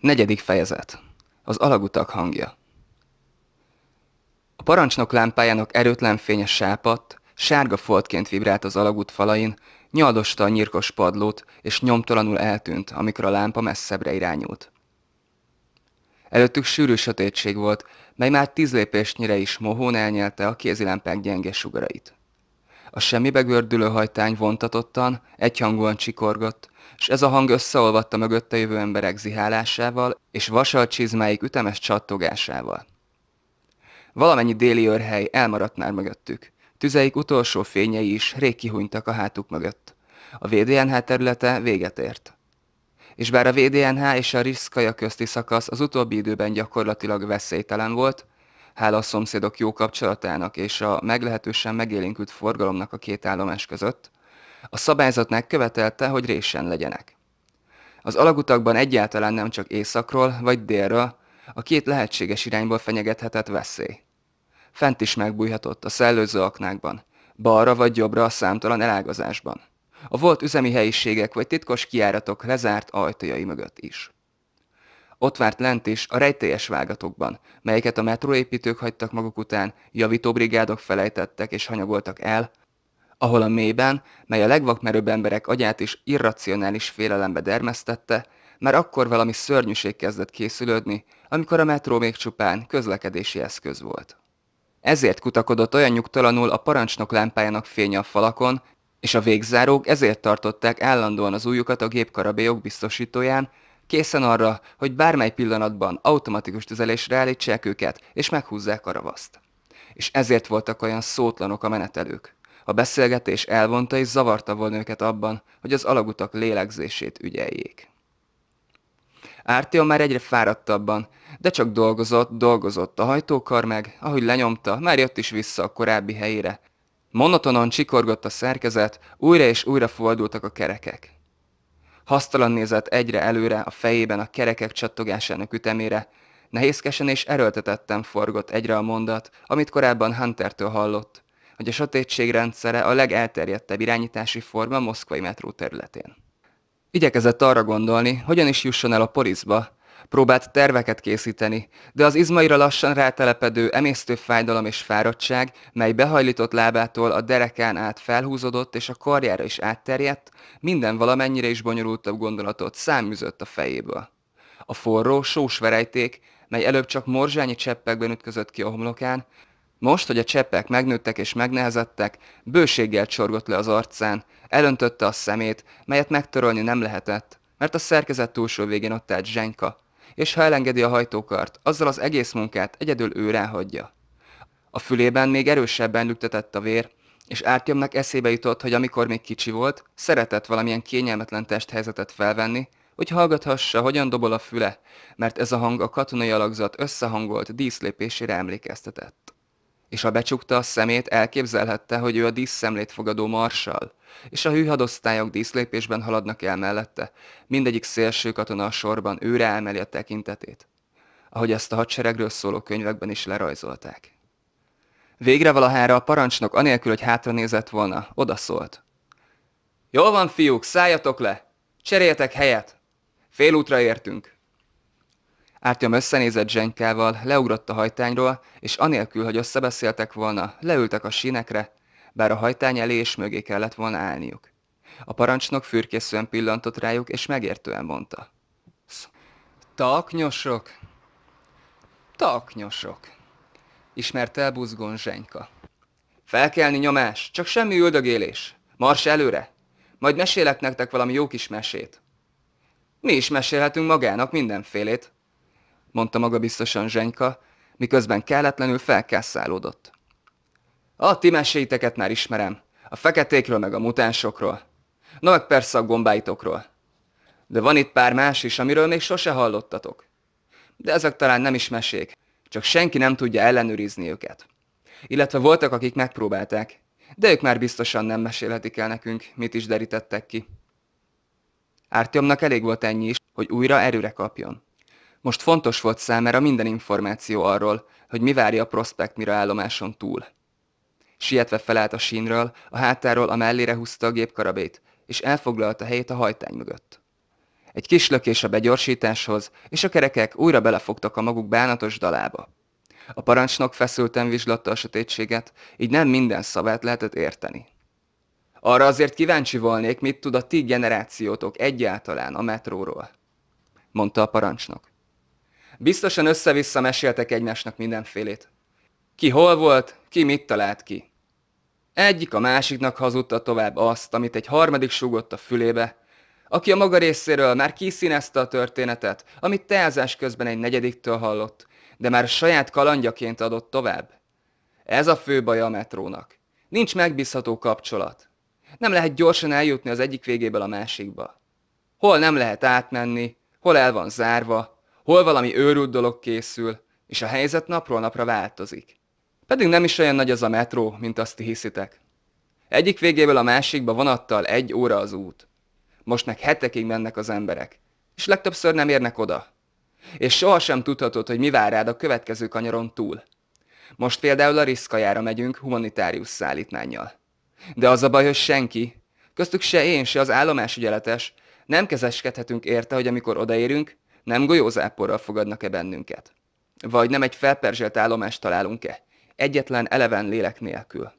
Negyedik fejezet. Az alagutak hangja. A parancsnok lámpájának erőtlen fénye sápadt, sárga foltként vibrált az alagút falain, nyaldosta a nyírkos padlót, és nyomtalanul eltűnt, amikor a lámpa messzebbre irányult. Előttük sűrű sötétség volt, mely már tíz lépésnyire is mohón elnyelte a kézilámpák gyenge sugarait. A semmibe gördülő hajtány vontatottan, egyhangúan csikorgott, és ez a hang összeolvadt a mögötte jövő emberek zihálásával és vasalt csizmáik ütemes csattogásával. Valamennyi déli őrhely elmaradt már mögöttük. Tüzeik utolsó fényei is rég kihúnytak a hátuk mögött. A VDNH területe véget ért. És bár a VDNH és a Riszkaja közti szakasz az utóbbi időben gyakorlatilag veszélytelen volt, hála a szomszédok jó kapcsolatának és a meglehetősen megélénkült forgalomnak a két állomás között, a szabályzat követelte, hogy résen legyenek. Az alagutakban egyáltalán nem csak északról vagy délről, a két lehetséges irányból fenyegethetett veszély. Fent is megbújhatott a szellőző aknákban, balra vagy jobbra a számtalan elágazásban. A volt üzemi helyiségek vagy titkos kiáratok lezárt ajtajai mögött is. Ott várt lent is a rejtélyes vágatokban, melyeket a metróépítők hagytak maguk után, javítóbrigádok felejtettek és hanyagoltak el, ahol a mélyben, mely a legvakmerőbb emberek agyát is irracionális félelembe dermesztette, már akkor valami szörnyűség kezdett készülődni, amikor a metró még csupán közlekedési eszköz volt. Ezért kutakodott olyan nyugtalanul a parancsnok lámpájának fénye a falakon, és a végzárók ezért tartották állandóan az újukat a gépkarabélyok biztosítóján, készen arra, hogy bármely pillanatban automatikus tüzelésre állítsák őket, és meghúzzák a ravaszt. És ezért voltak olyan szótlanok a menetelők. A beszélgetés elvonta és zavarta volna őket abban, hogy az alagutak lélegzését ügyeljék. Ártion már egyre fáradtabban, de csak dolgozott, dolgozott a hajtókar meg, ahogy lenyomta, már jött is vissza a korábbi helyére. Monotonon csikorgott a szerkezet, újra és újra fordultak a kerekek. Hasztalan nézett egyre előre a fejében a kerekek csattogásának ütemére, nehézkesen és erőltetetten forgott egyre a mondat, amit korábban Huntertől hallott hogy a sötétség rendszere a legelterjedtebb irányítási forma a moszkvai metró területén. Igyekezett arra gondolni, hogyan is jusson el a porizba, próbált terveket készíteni, de az izmaira lassan rátelepedő emésztő fájdalom és fáradtság, mely behajlított lábától a derekán át felhúzódott és a karjára is átterjedt, minden valamennyire is bonyolultabb gondolatot száműzött a fejéből. A forró, sós verejték, mely előbb csak morzsányi cseppekben ütközött ki a homlokán, most, hogy a cseppek megnőttek és megnehezettek, bőséggel csorgott le az arcán, elöntötte a szemét, melyet megtörölni nem lehetett, mert a szerkezet túlsó végén ott állt Zsenka, és ha elengedi a hajtókart, azzal az egész munkát egyedül ő ráhagyja. A fülében még erősebben lüktetett a vér, és Ártyomnak eszébe jutott, hogy amikor még kicsi volt, szeretett valamilyen kényelmetlen testhelyzetet felvenni, hogy hallgathassa, hogyan dobol a füle, mert ez a hang a katonai alakzat összehangolt díszlépésére emlékeztetett és ha becsukta a szemét, elképzelhette, hogy ő a díszszemlét fogadó marsal. És a hűhadosztályok díszlépésben haladnak el mellette, mindegyik szélső katona a sorban őre elmeli a tekintetét. Ahogy ezt a hadseregről szóló könyvekben is lerajzolták. Végre valahára a parancsnok, anélkül, hogy hátranézett volna, odaszólt. Jól van, fiúk, szálljatok le! Cseréljetek helyet! Félútra értünk! Ártyom összenézett Zsenkával, leugrott a hajtányról, és anélkül, hogy összebeszéltek volna, leültek a sínekre, bár a hajtány elé és mögé kellett volna állniuk. A parancsnok fürkészően pillantott rájuk, és megértően mondta. Taknyosok! Taknyosok! Ismert el buzgón Zsenyka. Felkelni nyomás, csak semmi üldögélés. Mars előre! Majd mesélek nektek valami jó kis mesét. Mi is mesélhetünk magának mindenfélét, mondta magabiztosan Zsenyka, miközben kelletlenül felkászálódott. A ti meséiteket már ismerem, a feketékről meg a mutánsokról. Na meg persze a gombáitokról. De van itt pár más is, amiről még sose hallottatok. De ezek talán nem is mesék, csak senki nem tudja ellenőrizni őket. Illetve voltak, akik megpróbálták, de ők már biztosan nem mesélhetik el nekünk, mit is derítettek ki. Ártyomnak elég volt ennyi is, hogy újra erőre kapjon. Most fontos volt számára minden információ arról, hogy mi várja a Prospect Mira állomáson túl. Sietve felállt a sínről, a hátáról a mellére húzta a gépkarabét, és elfoglalta helyét a hajtány mögött. Egy kis lökés a begyorsításhoz, és a kerekek újra belefogtak a maguk bánatos dalába. A parancsnok feszülten vizslatta a sötétséget, így nem minden szavát lehetett érteni. Arra azért kíváncsi volnék, mit tud a ti generációtok egyáltalán a metróról, mondta a parancsnok. Biztosan össze-vissza meséltek egymásnak mindenfélét. Ki hol volt, ki mit talált ki. Egyik a másiknak hazudta tovább azt, amit egy harmadik súgott a fülébe, aki a maga részéről már kiszínezte a történetet, amit teázás közben egy negyediktől hallott, de már saját kalandjaként adott tovább. Ez a fő baja a metrónak. Nincs megbízható kapcsolat. Nem lehet gyorsan eljutni az egyik végéből a másikba. Hol nem lehet átmenni, hol el van zárva, Hol valami őrült dolog készül, és a helyzet napról napra változik. Pedig nem is olyan nagy az a metró, mint azt ti hiszitek. Egyik végéből a másikba vonattal egy óra az út. meg hetekig mennek az emberek, és legtöbbször nem érnek oda. És sohasem tudhatod, hogy mi vár rád a következő kanyaron túl. Most például a Riszkajára megyünk humanitárius szállítmányjal. De az a baj, hogy senki, köztük se én, se az ügyeletes, nem kezeskedhetünk érte, hogy amikor odaérünk, nem golyózáporral fogadnak-e bennünket? Vagy nem egy felperzselt állomást találunk-e? Egyetlen eleven lélek nélkül.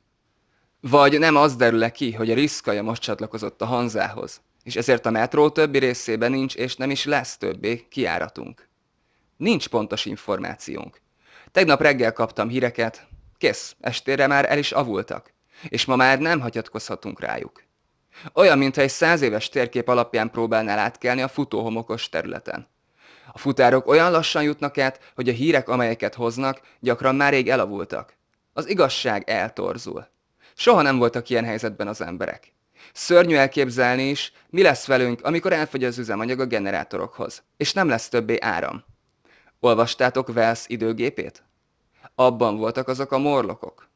Vagy nem az derül -e ki, hogy a Riszkaja most csatlakozott a Hanzához, és ezért a metró többi részében nincs és nem is lesz többé kiáratunk. Nincs pontos információnk. Tegnap reggel kaptam híreket, kész, estére már el is avultak, és ma már nem hagyatkozhatunk rájuk. Olyan, mintha egy száz éves térkép alapján próbálnál átkelni a futóhomokos területen. A futárok olyan lassan jutnak át, hogy a hírek, amelyeket hoznak, gyakran már rég elavultak. Az igazság eltorzul. Soha nem voltak ilyen helyzetben az emberek. Szörnyű elképzelni is, mi lesz velünk, amikor elfogy az üzemanyag a generátorokhoz, és nem lesz többé áram. Olvastátok Wells időgépét? Abban voltak azok a morlokok.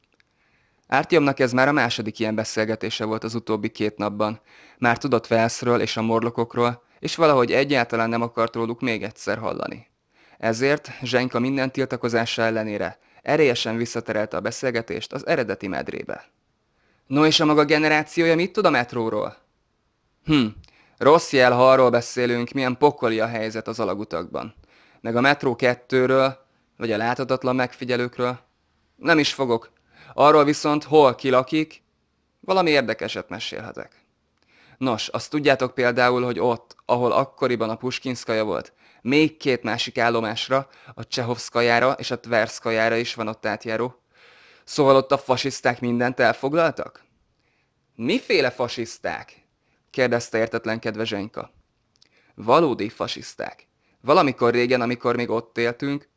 Ártiomnak ez már a második ilyen beszélgetése volt az utóbbi két napban. Már tudott Velszről és a morlokokról, és valahogy egyáltalán nem akart róluk még egyszer hallani. Ezért Zsenka minden tiltakozása ellenére erélyesen visszaterelte a beszélgetést az eredeti medrébe. No és a maga generációja mit tud a metróról? Hm, rossz jel, ha arról beszélünk, milyen pokoli a helyzet az alagutakban. Meg a metró kettőről, vagy a láthatatlan megfigyelőkről. Nem is fogok. Arról viszont hol kilakik, valami érdekeset mesélhetek. Nos, azt tudjátok például, hogy ott, ahol akkoriban a Puskinszkaja volt, még két másik állomásra, a Csehovszkajára és a Tverszkajára is van ott átjáró. Szóval ott a fasiszták mindent elfoglaltak? Miféle fasiszták? kérdezte értetlen kedve Zsenyka. Valódi fasiszták. Valamikor régen, amikor még ott éltünk,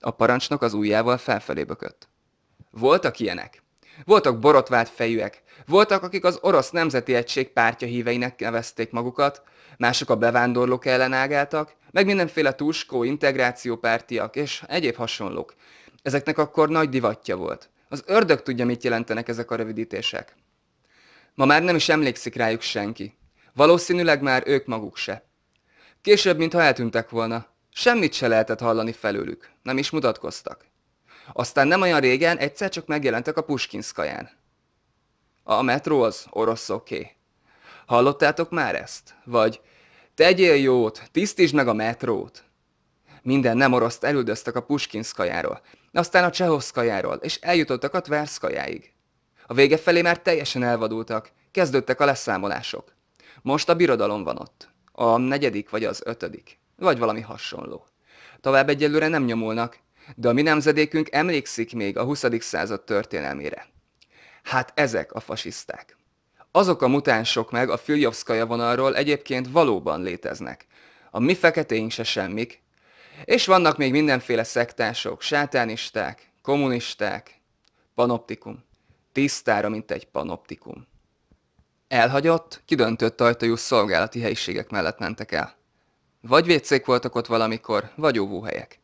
a parancsnok az ujjával felfelé bökött. Voltak ilyenek. Voltak borotvált fejűek, voltak, akik az orosz nemzeti egység pártja híveinek nevezték magukat, mások a bevándorlók ellen ágáltak, meg mindenféle tuskó, integrációpártiak és egyéb hasonlók. Ezeknek akkor nagy divatja volt. Az ördög tudja, mit jelentenek ezek a rövidítések. Ma már nem is emlékszik rájuk senki. Valószínűleg már ők maguk se. Később, mintha eltűntek volna. Semmit se lehetett hallani felőlük. Nem is mutatkoztak. Aztán nem olyan régen egyszer csak megjelentek a Puskinszkaján. A metró az oroszoké. Hallottátok már ezt? Vagy tegyél jót, tisztítsd meg a metrót! Minden nem oroszt elüldöztek a Puskinszkajáról, aztán a Csehoszkajáról, és eljutottak a Tverszkajáig. A vége felé már teljesen elvadultak, kezdődtek a leszámolások. Most a birodalom van ott. A negyedik vagy az ötödik. Vagy valami hasonló. Tovább egyelőre nem nyomulnak, de a mi nemzedékünk emlékszik még a 20. század történelmére. Hát ezek a fasiszták. Azok a mutánsok meg a Filjovszkaja vonalról egyébként valóban léteznek. A mi feketéink se semmik, és vannak még mindenféle szektások, sátánisták, kommunisták, panoptikum. Tisztára, mint egy panoptikum. Elhagyott, kidöntött ajtajú szolgálati helyiségek mellett mentek el. Vagy vécék voltak ott valamikor, vagy óvóhelyek.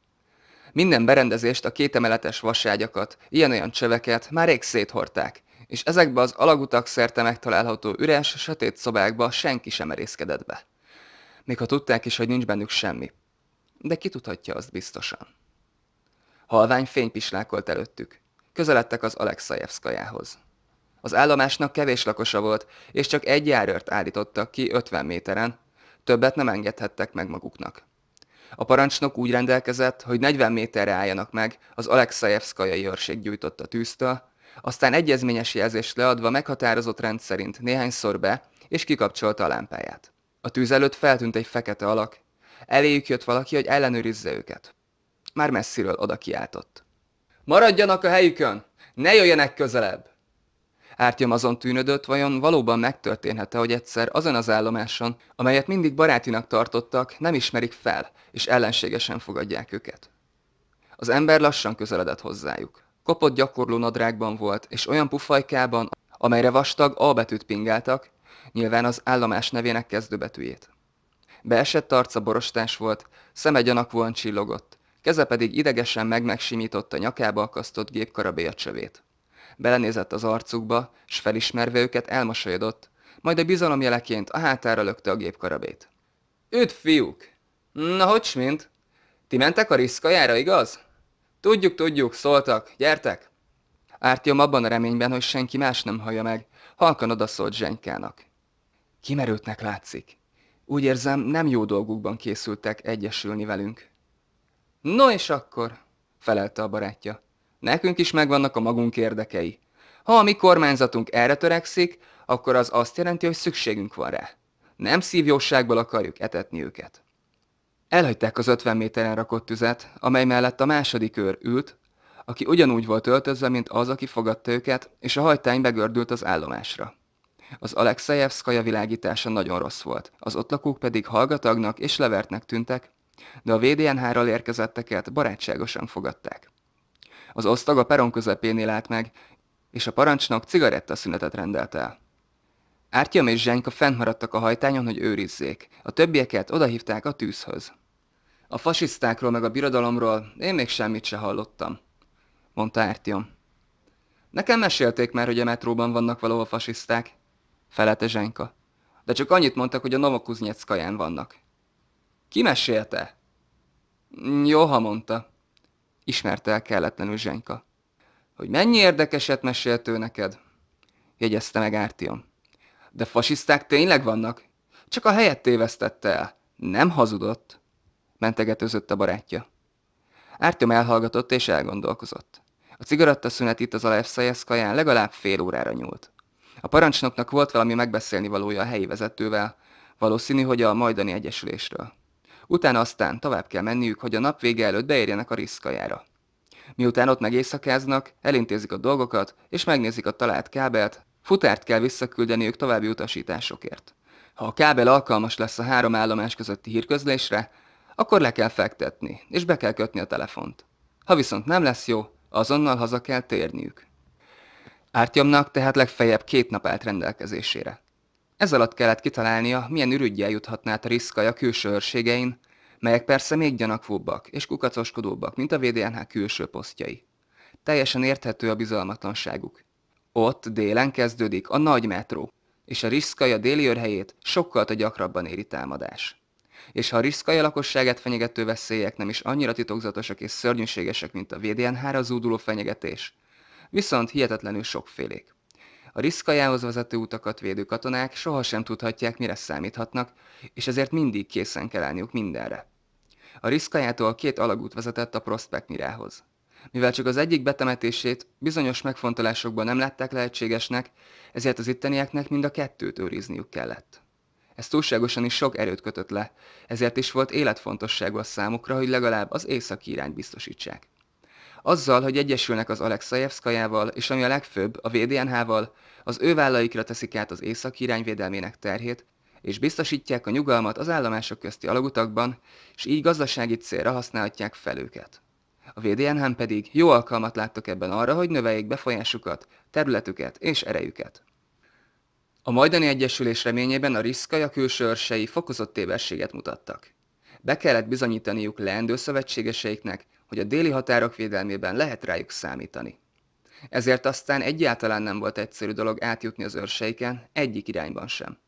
Minden berendezést, a kétemeletes vaságyakat, ilyen-olyan csöveket már rég széthorták, és ezekbe az alagutak szerte megtalálható üres, sötét szobákba senki sem erészkedett be. Még ha tudták is, hogy nincs bennük semmi. De ki tudhatja azt biztosan. Halvány fény pislákolt előttük. Közeledtek az Alexajevszkajához. Az állomásnak kevés lakosa volt, és csak egy járőrt állítottak ki 50 méteren, többet nem engedhettek meg maguknak. A parancsnok úgy rendelkezett, hogy 40 méterre álljanak meg az Alexejevszkajai őrség gyújtott a tűztől, aztán egyezményes jelzést leadva meghatározott rend szerint néhányszor be, és kikapcsolta a lámpáját. A tűz előtt feltűnt egy fekete alak, eléjük jött valaki, hogy ellenőrizze őket. Már messziről oda kiáltott. Maradjanak a helyükön! Ne jöjjenek közelebb! Ártyom azon tűnödött, vajon valóban megtörténhet-e, hogy egyszer azon az állomáson, amelyet mindig barátinak tartottak, nem ismerik fel, és ellenségesen fogadják őket. Az ember lassan közeledett hozzájuk. Kopott gyakorló nadrágban volt, és olyan pufajkában, amelyre vastag A betűt pingáltak, nyilván az állomás nevének kezdőbetűjét. Beesett arca borostás volt, szeme gyanakvóan csillogott, keze pedig idegesen megmegsimította nyakába akasztott gépkarabélya csövét belenézett az arcukba, s felismerve őket elmosolyodott, majd a bizalom jeleként a hátára lökte a gépkarabét. Üdv, fiúk! Na, hogy mint? Ti mentek a riszkajára, igaz? Tudjuk, tudjuk, szóltak, gyertek! Ártiom abban a reményben, hogy senki más nem hallja meg, halkan odaszólt Zsenykának. Kimerültnek látszik. Úgy érzem, nem jó dolgukban készültek egyesülni velünk. No és akkor, felelte a barátja. Nekünk is megvannak a magunk érdekei. Ha a mi kormányzatunk erre törekszik, akkor az azt jelenti, hogy szükségünk van rá. Nem szívjóságból akarjuk etetni őket. Elhagyták az 50 méteren rakott tüzet, amely mellett a második őr ült, aki ugyanúgy volt öltözve, mint az, aki fogadta őket, és a hajtány begördült az állomásra. Az Alexejevszkaja világítása nagyon rossz volt, az ott lakók pedig hallgatagnak és levertnek tűntek, de a VDNH-ral érkezetteket barátságosan fogadták. Az osztag a peron közepénél állt meg, és a parancsnok cigarettaszünetet rendelt el. Ártyom és Zsenyka fent maradtak a hajtányon, hogy őrizzék. A többieket odahívták a tűzhöz. A fasisztákról meg a birodalomról én még semmit se hallottam, mondta Ártyom. Nekem mesélték már, hogy a metróban vannak a fasiszták, felelte Zsenyka. De csak annyit mondtak, hogy a Novokuznyec vannak. Ki mesélte? Jó, ha mondta, ismerte el kelletlenül Zsenyka. Hogy mennyi érdekeset mesélt ő neked? jegyezte meg Ártion. De fasiszták tényleg vannak? Csak a helyet tévesztette el. Nem hazudott, mentegetőzött a barátja. Ártion elhallgatott és elgondolkozott. A szünet itt az Alevszajes legalább fél órára nyúlt. A parancsnoknak volt valami megbeszélni valója a helyi vezetővel, valószínű, hogy a majdani egyesülésről. Utána aztán tovább kell menniük, hogy a nap vége előtt beérjenek a riszkajára. Miután ott megészakáznak, elintézik a dolgokat, és megnézik a talált kábelt, futárt kell visszaküldeniük további utasításokért. Ha a kábel alkalmas lesz a három állomás közötti hírközlésre, akkor le kell fektetni, és be kell kötni a telefont. Ha viszont nem lesz jó, azonnal haza kell térniük. Ártyomnak tehát legfeljebb két nap állt rendelkezésére. Ez alatt kellett kitalálnia, milyen ürügyjel juthatná át a riszkaj a külső őrségein, melyek persze még gyanakvóbbak és kukacoskodóbbak, mint a VDNH külső posztjai. Teljesen érthető a bizalmatlanságuk. Ott délen kezdődik a nagy metró, és a Riszkaja déli őrhelyét sokkal a gyakrabban éri támadás. És ha a Riszkaja lakosságát fenyegető veszélyek nem is annyira titokzatosak és szörnyűségesek, mint a VDNH-ra zúduló fenyegetés, viszont hihetetlenül sokfélék. A riszkajához vezető utakat védő katonák sohasem tudhatják, mire számíthatnak, és ezért mindig készen kell állniuk mindenre. A riszkajától két alagút vezetett a Prospect Mirához. Mivel csak az egyik betemetését bizonyos megfontolásokban nem látták lehetségesnek, ezért az ittenieknek mind a kettőt őrizniük kellett. Ez túlságosan is sok erőt kötött le, ezért is volt életfontosságú a számukra, hogy legalább az északi irányt biztosítsák. Azzal, hogy egyesülnek az Alexejevszkajával, és ami a legfőbb, a VDNH-val, az ő vállaikra teszik át az északi irányvédelmének terhét, és biztosítják a nyugalmat az állomások közti alagutakban, és így gazdasági célra használhatják fel őket. A vdnh pedig jó alkalmat láttak ebben arra, hogy növeljék befolyásukat, területüket és erejüket. A majdani egyesülés reményében a Riszkaja külső fokozott éberséget mutattak. Be kellett bizonyítaniuk leendő szövetségeseiknek, hogy a déli határok védelmében lehet rájuk számítani. Ezért aztán egyáltalán nem volt egyszerű dolog átjutni az őrseiken, egyik irányban sem.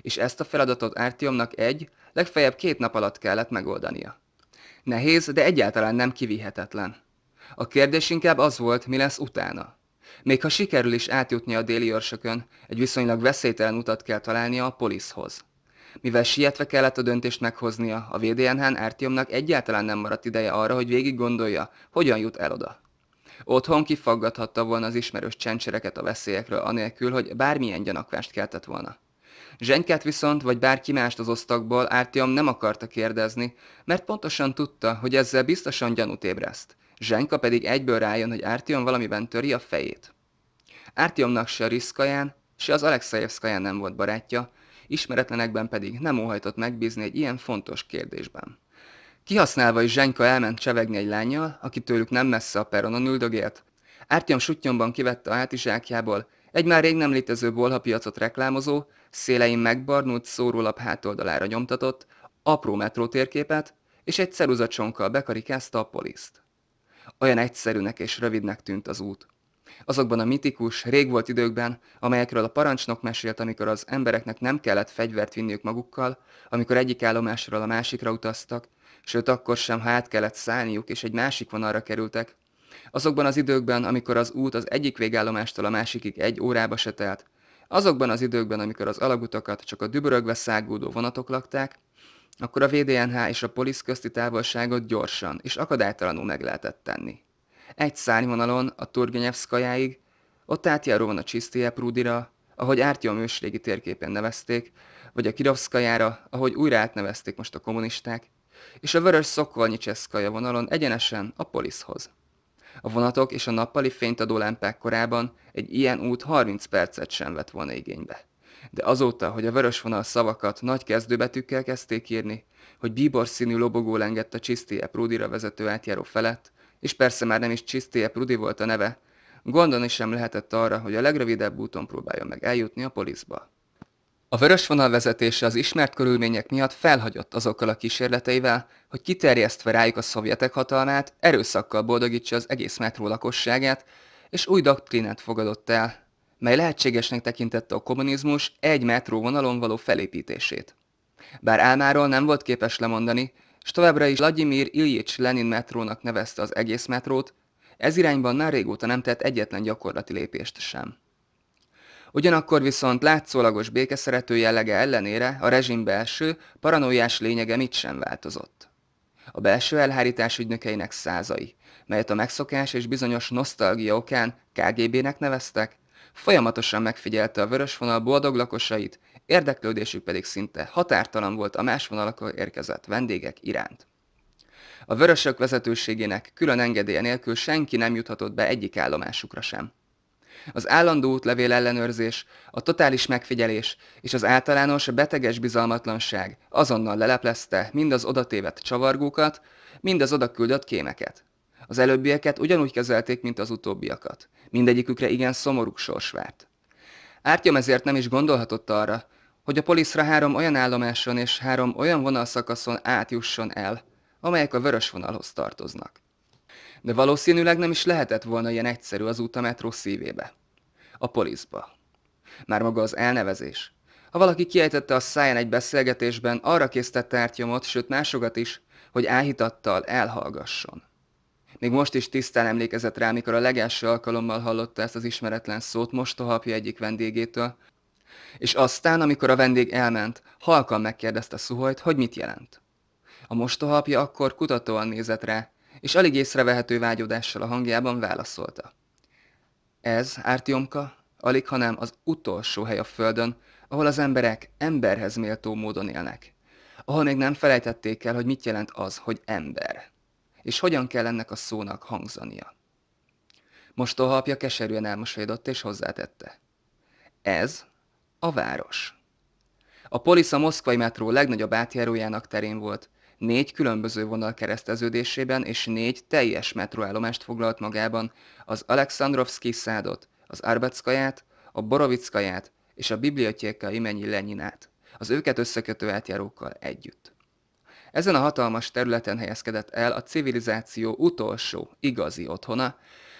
És ezt a feladatot Ártiomnak egy, legfeljebb két nap alatt kellett megoldania. Nehéz, de egyáltalán nem kivihetetlen. A kérdés inkább az volt, mi lesz utána. Még ha sikerül is átjutni a déli őrsökön, egy viszonylag veszélytelen utat kell találnia a poliszhoz. Mivel sietve kellett a döntést meghoznia, a VDNH-n Ártiomnak egyáltalán nem maradt ideje arra, hogy végig gondolja, hogyan jut el oda. Otthon kifaggathatta volna az ismerős csendsereket a veszélyekről, anélkül, hogy bármilyen gyanakvást keltett volna. Zsenykát viszont, vagy bárki mást az osztagból Ártiom nem akarta kérdezni, mert pontosan tudta, hogy ezzel biztosan gyanút ébreszt. Zsenka pedig egyből rájön, hogy Ártiom valamiben töri a fejét. Ártiomnak se a Riszkaján, se az Alexejevszkaján nem volt barátja, ismeretlenekben pedig nem óhajtott megbízni egy ilyen fontos kérdésben. Kihasználva is Zsenyka elment csevegni egy lányjal, aki tőlük nem messze a peronon üldögélt. Ártyom sutyomban kivette a hátizsákjából egy már rég nem létező bolhapiacot reklámozó, szélein megbarnult szórólap hátoldalára nyomtatott, apró metró térképet, és egy ceruzacsonkkal bekarikázta a poliszt. Olyan egyszerűnek és rövidnek tűnt az út azokban a mitikus, rég volt időkben, amelyekről a parancsnok mesélt, amikor az embereknek nem kellett fegyvert vinniük magukkal, amikor egyik állomásról a másikra utaztak, sőt akkor sem, ha át kellett szállniuk, és egy másik vonalra kerültek. Azokban az időkben, amikor az út az egyik végállomástól a másikig egy órába se telt, azokban az időkben, amikor az alagutakat csak a dübörögve szágódó vonatok lakták, akkor a VDNH és a polisz közti távolságot gyorsan és akadálytalanul meg lehetett tenni egy szárnyvonalon a Turgenyevszkajáig, ott átjáró van a Csisztéje Prúdira, ahogy Ártyom ősrégi térképen nevezték, vagy a Kirovszkajára, ahogy újra átnevezték most a kommunisták, és a vörös cseszkaja vonalon egyenesen a Poliszhoz. A vonatok és a nappali fényt adó lámpák korában egy ilyen út 30 percet sem vett volna igénybe. De azóta, hogy a vörös vonal szavakat nagy kezdőbetűkkel kezdték írni, hogy bíbor színű lobogó lengett a csisztéje pródira vezető átjáró felett, és persze már nem is Csisztéje Prudi volt a neve, gondolni sem lehetett arra, hogy a legrövidebb úton próbáljon meg eljutni a poliszba. A vörös vonal vezetése az ismert körülmények miatt felhagyott azokkal a kísérleteivel, hogy kiterjesztve rájuk a szovjetek hatalmát, erőszakkal boldogítsa az egész metró lakosságát, és új doktrinát fogadott el, mely lehetségesnek tekintette a kommunizmus egy metró vonalon való felépítését. Bár álmáról nem volt képes lemondani, és továbbra is Vladimir Ilyich Lenin metrónak nevezte az egész metrót, ez irányban már régóta nem tett egyetlen gyakorlati lépést sem. Ugyanakkor viszont látszólagos békeszerető jellege ellenére a rezsim belső, paranoiás lényege mit sem változott. A belső elhárítás ügynökeinek százai, melyet a megszokás és bizonyos nosztalgia okán KGB-nek neveztek, folyamatosan megfigyelte a vörös vonal boldog lakosait érdeklődésük pedig szinte határtalan volt a más vonalakon érkezett vendégek iránt. A vörösök vezetőségének külön engedélye nélkül senki nem juthatott be egyik állomásukra sem. Az állandó útlevél ellenőrzés, a totális megfigyelés és az általános beteges bizalmatlanság azonnal leleplezte mind az odatévet csavargókat, mind az odaküldött kémeket. Az előbbieket ugyanúgy kezelték, mint az utóbbiakat. Mindegyikükre igen szomorú sors várt. Ártyom ezért nem is gondolhatott arra, hogy a poliszra három olyan állomáson és három olyan vonalszakaszon átjusson el, amelyek a vörös vonalhoz tartoznak. De valószínűleg nem is lehetett volna ilyen egyszerű az út a metró szívébe. A poliszba. Már maga az elnevezés. Ha valaki kiejtette a száján egy beszélgetésben, arra késztette ártyomot, sőt másokat is, hogy áhítattal elhallgasson. Még most is tisztán emlékezett rá, mikor a legelső alkalommal hallotta ezt az ismeretlen szót mostohapja egyik vendégétől, és aztán, amikor a vendég elment, halkan megkérdezte Szuhojt, hogy mit jelent. A mostohapja akkor kutatóan nézett rá, és alig észrevehető vágyódással a hangjában válaszolta. Ez, Ártyomka, alig hanem az utolsó hely a Földön, ahol az emberek emberhez méltó módon élnek. Ahol még nem felejtették el, hogy mit jelent az, hogy ember. És hogyan kell ennek a szónak hangzania. Most a apja keserűen elmosolyodott és hozzátette. Ez, a város. A polisz a moszkvai metró legnagyobb átjárójának terén volt. Négy különböző vonal kereszteződésében és négy teljes metróállomást foglalt magában, az Alexandrovski szádot, az Arbeckaját, a Borovickaját és a bibliotéka imennyi Lenyinát, az őket összekötő átjárókkal együtt. Ezen a hatalmas területen helyezkedett el a civilizáció utolsó, igazi otthona,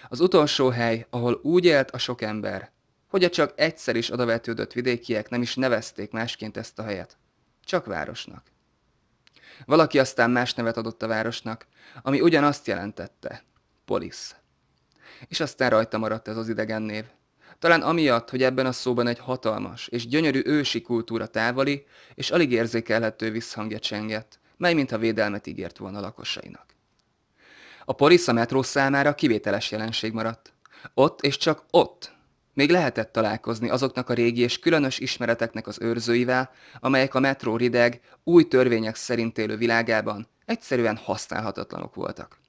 az utolsó hely, ahol úgy élt a sok ember, hogy a csak egyszer is odavetődött vidékiek nem is nevezték másként ezt a helyet. Csak városnak. Valaki aztán más nevet adott a városnak, ami ugyanazt jelentette. Polisz. És aztán rajta maradt ez az idegen név. Talán amiatt, hogy ebben a szóban egy hatalmas és gyönyörű ősi kultúra távoli és alig érzékelhető visszhangja csengett, mely mintha védelmet ígért volna lakosainak. A Polisz a metró számára kivételes jelenség maradt. Ott és csak ott még lehetett találkozni azoknak a régi és különös ismereteknek az őrzőivel, amelyek a metró rideg, új törvények szerint élő világában egyszerűen használhatatlanok voltak.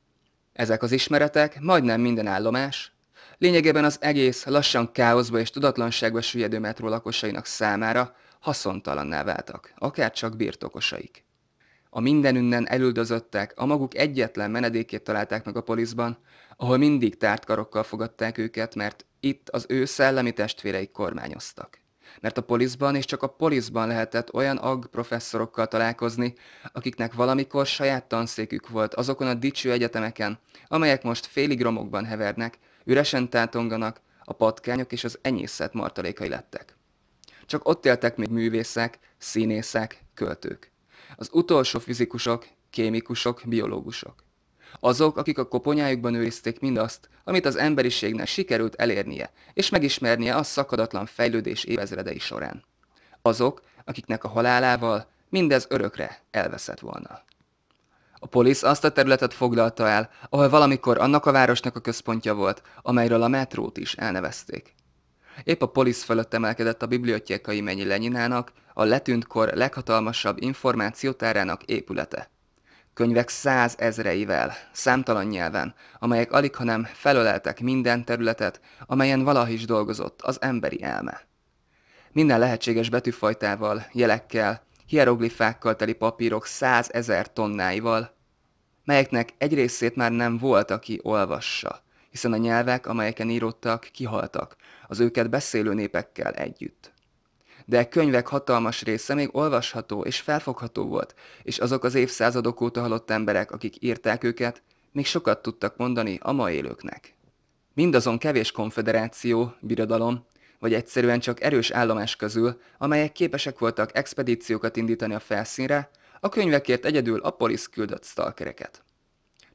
Ezek az ismeretek majdnem minden állomás, lényegében az egész lassan káoszba és tudatlanságba süllyedő metró lakosainak számára haszontalanná váltak, akár csak birtokosaik a mindenünnen elüldözöttek, a maguk egyetlen menedékét találták meg a poliszban, ahol mindig tárt karokkal fogadták őket, mert itt az ő szellemi testvéreik kormányoztak. Mert a poliszban és csak a poliszban lehetett olyan ag professzorokkal találkozni, akiknek valamikor saját tanszékük volt azokon a dicső egyetemeken, amelyek most félig romokban hevernek, üresen tátonganak, a patkányok és az enyészet martalékai lettek. Csak ott éltek még művészek, színészek, költők. Az utolsó fizikusok, kémikusok, biológusok. Azok, akik a koponyájukban őrizték mindazt, amit az emberiségnek sikerült elérnie, és megismernie a szakadatlan fejlődés évezredei során. Azok, akiknek a halálával mindez örökre elveszett volna. A polisz azt a területet foglalta el, ahol valamikor annak a városnak a központja volt, amelyről a metrót is elnevezték. Épp a polisz fölött emelkedett a bibliotékai mennyi Lenyinának, a letűnt kor leghatalmasabb információtárának épülete. Könyvek százezreivel, számtalan nyelven, amelyek alig hanem felöleltek minden területet, amelyen valaha is dolgozott az emberi elme. Minden lehetséges betűfajtával, jelekkel, hieroglifákkal teli papírok százezer tonnáival, melyeknek egy részét már nem volt, aki olvassa, hiszen a nyelvek, amelyeken írottak, kihaltak, az őket beszélő népekkel együtt de a könyvek hatalmas része még olvasható és felfogható volt, és azok az évszázadok óta halott emberek, akik írták őket, még sokat tudtak mondani a ma élőknek. Mindazon kevés konfederáció, birodalom, vagy egyszerűen csak erős állomás közül, amelyek képesek voltak expedíciókat indítani a felszínre, a könyvekért egyedül a polisz küldött stalkereket.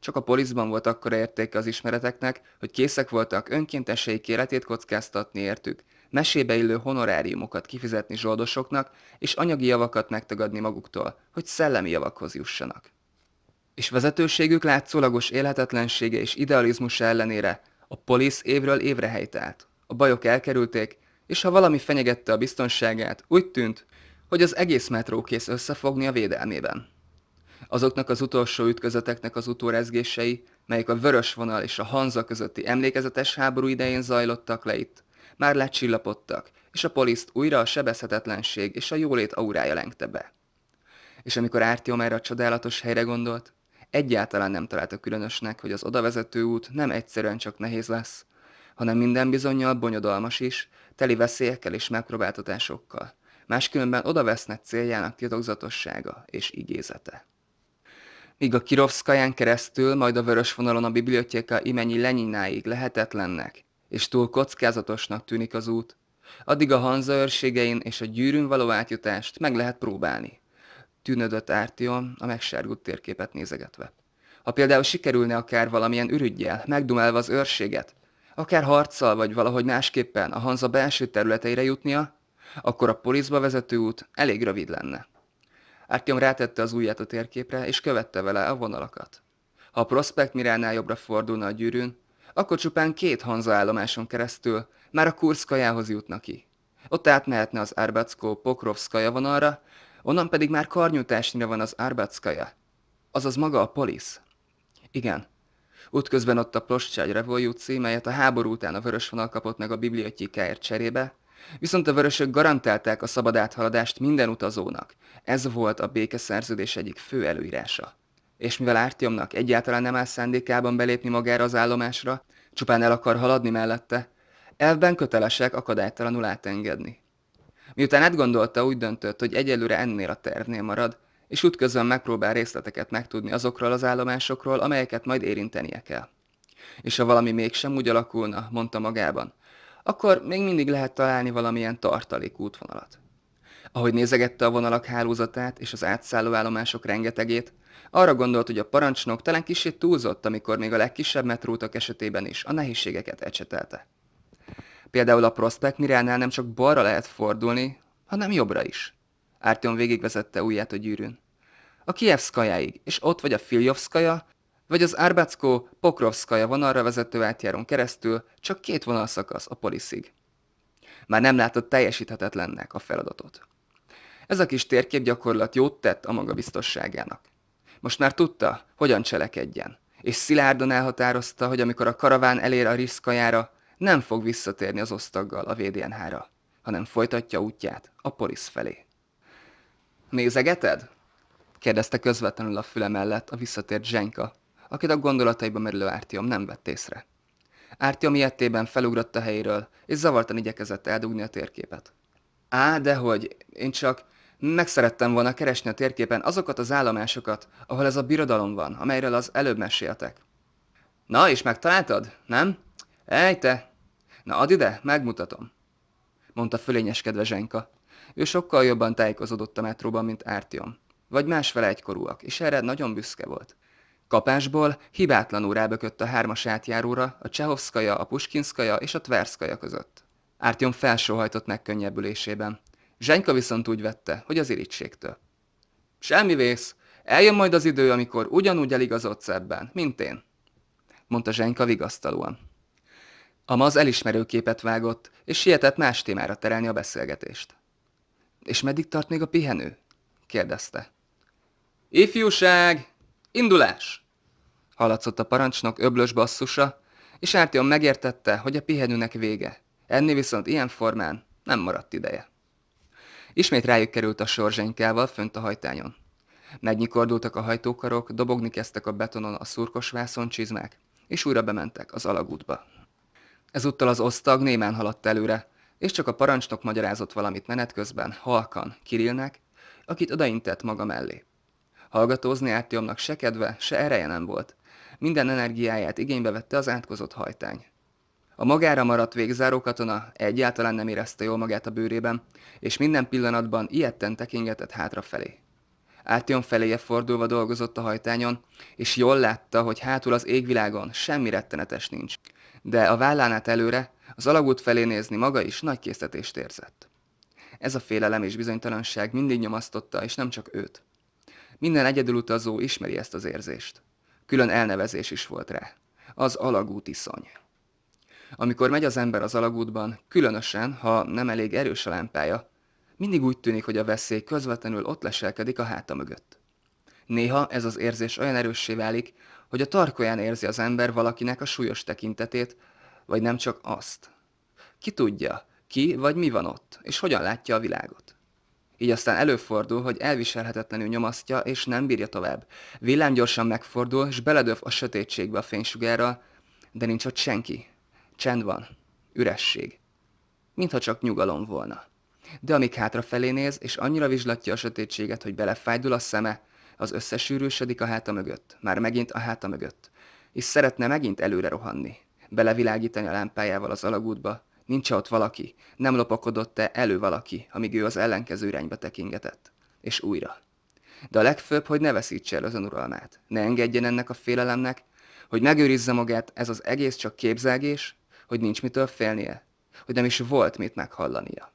Csak a poliszban volt akkora értéke az ismereteknek, hogy készek voltak önkéntesei életét kockáztatni értük, mesébe illő honoráriumokat kifizetni zsoldosoknak, és anyagi javakat megtagadni maguktól, hogy szellemi javakhoz jussanak. És vezetőségük látszólagos élhetetlensége és idealizmus ellenére a polisz évről évre helytelt, A bajok elkerülték, és ha valami fenyegette a biztonságát, úgy tűnt, hogy az egész metró kész összefogni a védelmében. Azoknak az utolsó ütközeteknek az utórezgései, melyek a vörös vonal és a Hanza közötti emlékezetes háború idején zajlottak le itt, már lecsillapodtak, és a poliszt újra a sebezhetetlenség és a jólét aurája lengte be. És amikor Ártiom erre a csodálatos helyre gondolt, egyáltalán nem találta különösnek, hogy az odavezető út nem egyszerűen csak nehéz lesz, hanem minden bizonyal bonyodalmas is, teli veszélyekkel és megpróbáltatásokkal. Máskülönben odavesznek céljának titokzatossága és igézete. Míg a Kirovszkaján keresztül, majd a vörös vonalon a bibliotéka imennyi Lenyináig lehetetlennek, és túl kockázatosnak tűnik az út. Addig a Hanza őrségein és a gyűrűn való átjutást meg lehet próbálni. Tűnödött Ártion a megsárgult térképet nézegetve. Ha például sikerülne akár valamilyen ürügyjel, megdumálva az őrséget, akár harccal vagy valahogy másképpen a Hanza belső területeire jutnia, akkor a poliszba vezető út elég rövid lenne. Ártion rátette az ujját a térképre, és követte vele a vonalakat. Ha a prospekt Miránál jobbra fordulna a gyűrűn, akkor csupán két Hanza állomáson keresztül már a Kurszkajához jutna ki. Ott átmehetne az Arbacko-Pokrovszkaja vonalra, onnan pedig már karnyújtásnyira van az Arbackaja, azaz maga a polisz. Igen, Útközben ott a Ploscságy Revoljúci, melyet a háború után a vörös vonal kapott meg a bibliotyikáért cserébe, viszont a vörösök garantálták a szabad áthaladást minden utazónak. Ez volt a békeszerződés egyik fő előírása és mivel Ártyomnak egyáltalán nem áll szándékában belépni magára az állomásra, csupán el akar haladni mellette, elvben kötelesek akadálytalanul átengedni. Miután átgondolta, úgy döntött, hogy egyelőre ennél a tervnél marad, és útközben megpróbál részleteket megtudni azokról az állomásokról, amelyeket majd érintenie kell. És ha valami mégsem úgy alakulna, mondta magában, akkor még mindig lehet találni valamilyen tartalék útvonalat. Ahogy nézegette a vonalak hálózatát és az átszálló állomások rengetegét, arra gondolt, hogy a parancsnok talán kicsit túlzott, amikor még a legkisebb metrótak esetében is a nehézségeket ecsetelte. Például a Prospect Miránál nem csak balra lehet fordulni, hanem jobbra is. Ártion végigvezette ujját a gyűrűn. A Kievszkajáig, és ott vagy a Filjovszkaja, vagy az Árbáckó Pokrovszkaja vonalra vezető átjárón keresztül csak két vonalszakasz a poliszig. Már nem látott teljesíthetetlennek a feladatot. Ez a kis térkép gyakorlat jót tett a magabiztosságának. Most már tudta, hogyan cselekedjen, és szilárdan elhatározta, hogy amikor a karaván elér a riszkajára, nem fog visszatérni az osztaggal a VDNH-ra, hanem folytatja útját a polisz felé. Nézegeted? kérdezte közvetlenül a füle mellett a visszatért Zsenka, akit a gondolataiba merülő Ártiom nem vett észre. Ártiom ilyetében felugrott a helyéről, és zavartan igyekezett eldugni a térképet. Á, dehogy, én csak... Meg szerettem volna keresni a térképen azokat az állomásokat, ahol ez a birodalom van, amelyről az előbb meséltek. Na, és megtaláltad, nem? Ej, te! Na, add ide, megmutatom, mondta fölényeskedve Zsenka. Ő sokkal jobban tájékozódott a metróban, mint Ártiom. Vagy más vele egykorúak, és erre nagyon büszke volt. Kapásból hibátlanul rábökött a hármas átjáróra a Csehovszkaja, a Puskinszkaja és a Tverszkaja között. Ártyom felsóhajtott megkönnyebbülésében. Zsenyka viszont úgy vette, hogy az irítségtől. Semmi vész, eljön majd az idő, amikor ugyanúgy eligazodsz ebben, mint én, mondta Zsenyka vigasztalóan. A maz elismerő képet vágott, és sietett más témára terelni a beszélgetést. És meddig tart még a pihenő? kérdezte. Ifjúság! Indulás! Hallatszott a parancsnok öblös basszusa, és Ártion megértette, hogy a pihenőnek vége. Enni viszont ilyen formán nem maradt ideje. Ismét rájuk került a sorzsenkával fönt a hajtányon. Megnyikordultak a hajtókarok, dobogni kezdtek a betonon a szurkos vászoncsizmák, és újra bementek az alagútba. Ezúttal az osztag némán haladt előre, és csak a parancsnok magyarázott valamit menet közben halkan Kirillnek, akit odaintett maga mellé. Hallgatózni Ártiomnak se kedve, se ereje nem volt. Minden energiáját igénybe vette az átkozott hajtány. A magára maradt végzáró katona egyáltalán nem érezte jól magát a bőrében, és minden pillanatban ilyetten tekingetett hátrafelé. Átjon feléje fordulva dolgozott a hajtányon, és jól látta, hogy hátul az égvilágon semmi rettenetes nincs. De a vállán át előre, az alagút felé nézni maga is nagy késztetést érzett. Ez a félelem és bizonytalanság mindig nyomasztotta, és nem csak őt. Minden egyedülutazó ismeri ezt az érzést. Külön elnevezés is volt rá. Az alagút iszony. Amikor megy az ember az alagútban, különösen, ha nem elég erős a lámpája, mindig úgy tűnik, hogy a veszély közvetlenül ott leselkedik a háta mögött. Néha ez az érzés olyan erőssé válik, hogy a tarkóján érzi az ember valakinek a súlyos tekintetét, vagy nem csak azt. Ki tudja, ki vagy mi van ott, és hogyan látja a világot. Így aztán előfordul, hogy elviselhetetlenül nyomasztja, és nem bírja tovább. Villám gyorsan megfordul, és beledöv a sötétségbe a fénysugárral, de nincs ott senki, Csend van, üresség. Mintha csak nyugalom volna. De amíg hátrafelé néz, és annyira vizslatja a sötétséget, hogy belefájdul a szeme, az összesűrűsödik a háta mögött, már megint a háta mögött, és szeretne megint előre rohanni, belevilágítani a lámpájával az alagútba, nincs ott valaki, nem lopakodott-e elő valaki, amíg ő az ellenkező irányba tekingetett. És újra. De a legfőbb, hogy ne veszítse el az önuralmát, ne engedjen ennek a félelemnek, hogy megőrizze magát, ez az egész csak képzelgés, hogy nincs mitől félnie, hogy nem is volt mit meghallania.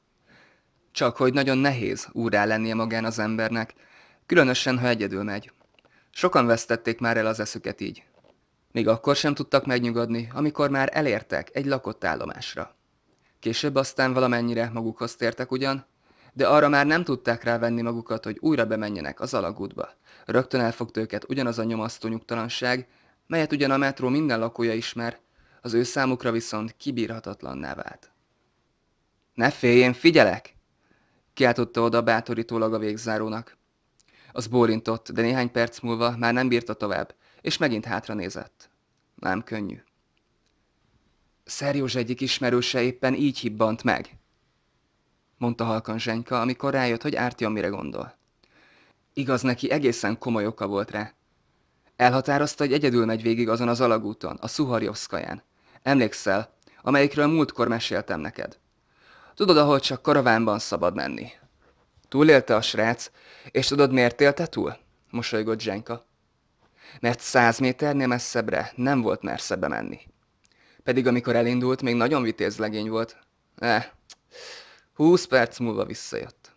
Csak hogy nagyon nehéz úrá lennie magán az embernek, különösen, ha egyedül megy. Sokan vesztették már el az eszüket így. Még akkor sem tudtak megnyugodni, amikor már elértek egy lakott állomásra. Később aztán valamennyire magukhoz tértek ugyan, de arra már nem tudták rávenni magukat, hogy újra bemenjenek az alagútba. Rögtön elfogt őket ugyanaz a nyomasztó nyugtalanság, melyet ugyan a metró minden lakója ismer, az ő számukra viszont kibírhatatlanná vált. Ne félj, én figyelek! kiáltotta oda bátorítólag a végzárónak. Az bólintott, de néhány perc múlva már nem bírta tovább, és megint hátra nézett. Nem könnyű. Szerjós egyik ismerőse éppen így hibbant meg, mondta halkan Zsenyka, amikor rájött, hogy Ártya mire gondol. Igaz, neki egészen komoly oka volt rá. Elhatározta, hogy egyedül megy végig azon az alagúton, a Szuharjovszkaján. Emlékszel, amelyikről múltkor meséltem neked. Tudod, ahol csak karavánban szabad menni. Túlélte a srác, és tudod, miért élte túl? Mosolygott Zsenka. Mert száz méternél messzebbre nem volt mersze menni. Pedig amikor elindult, még nagyon vitézlegény volt. Eh, húsz perc múlva visszajött.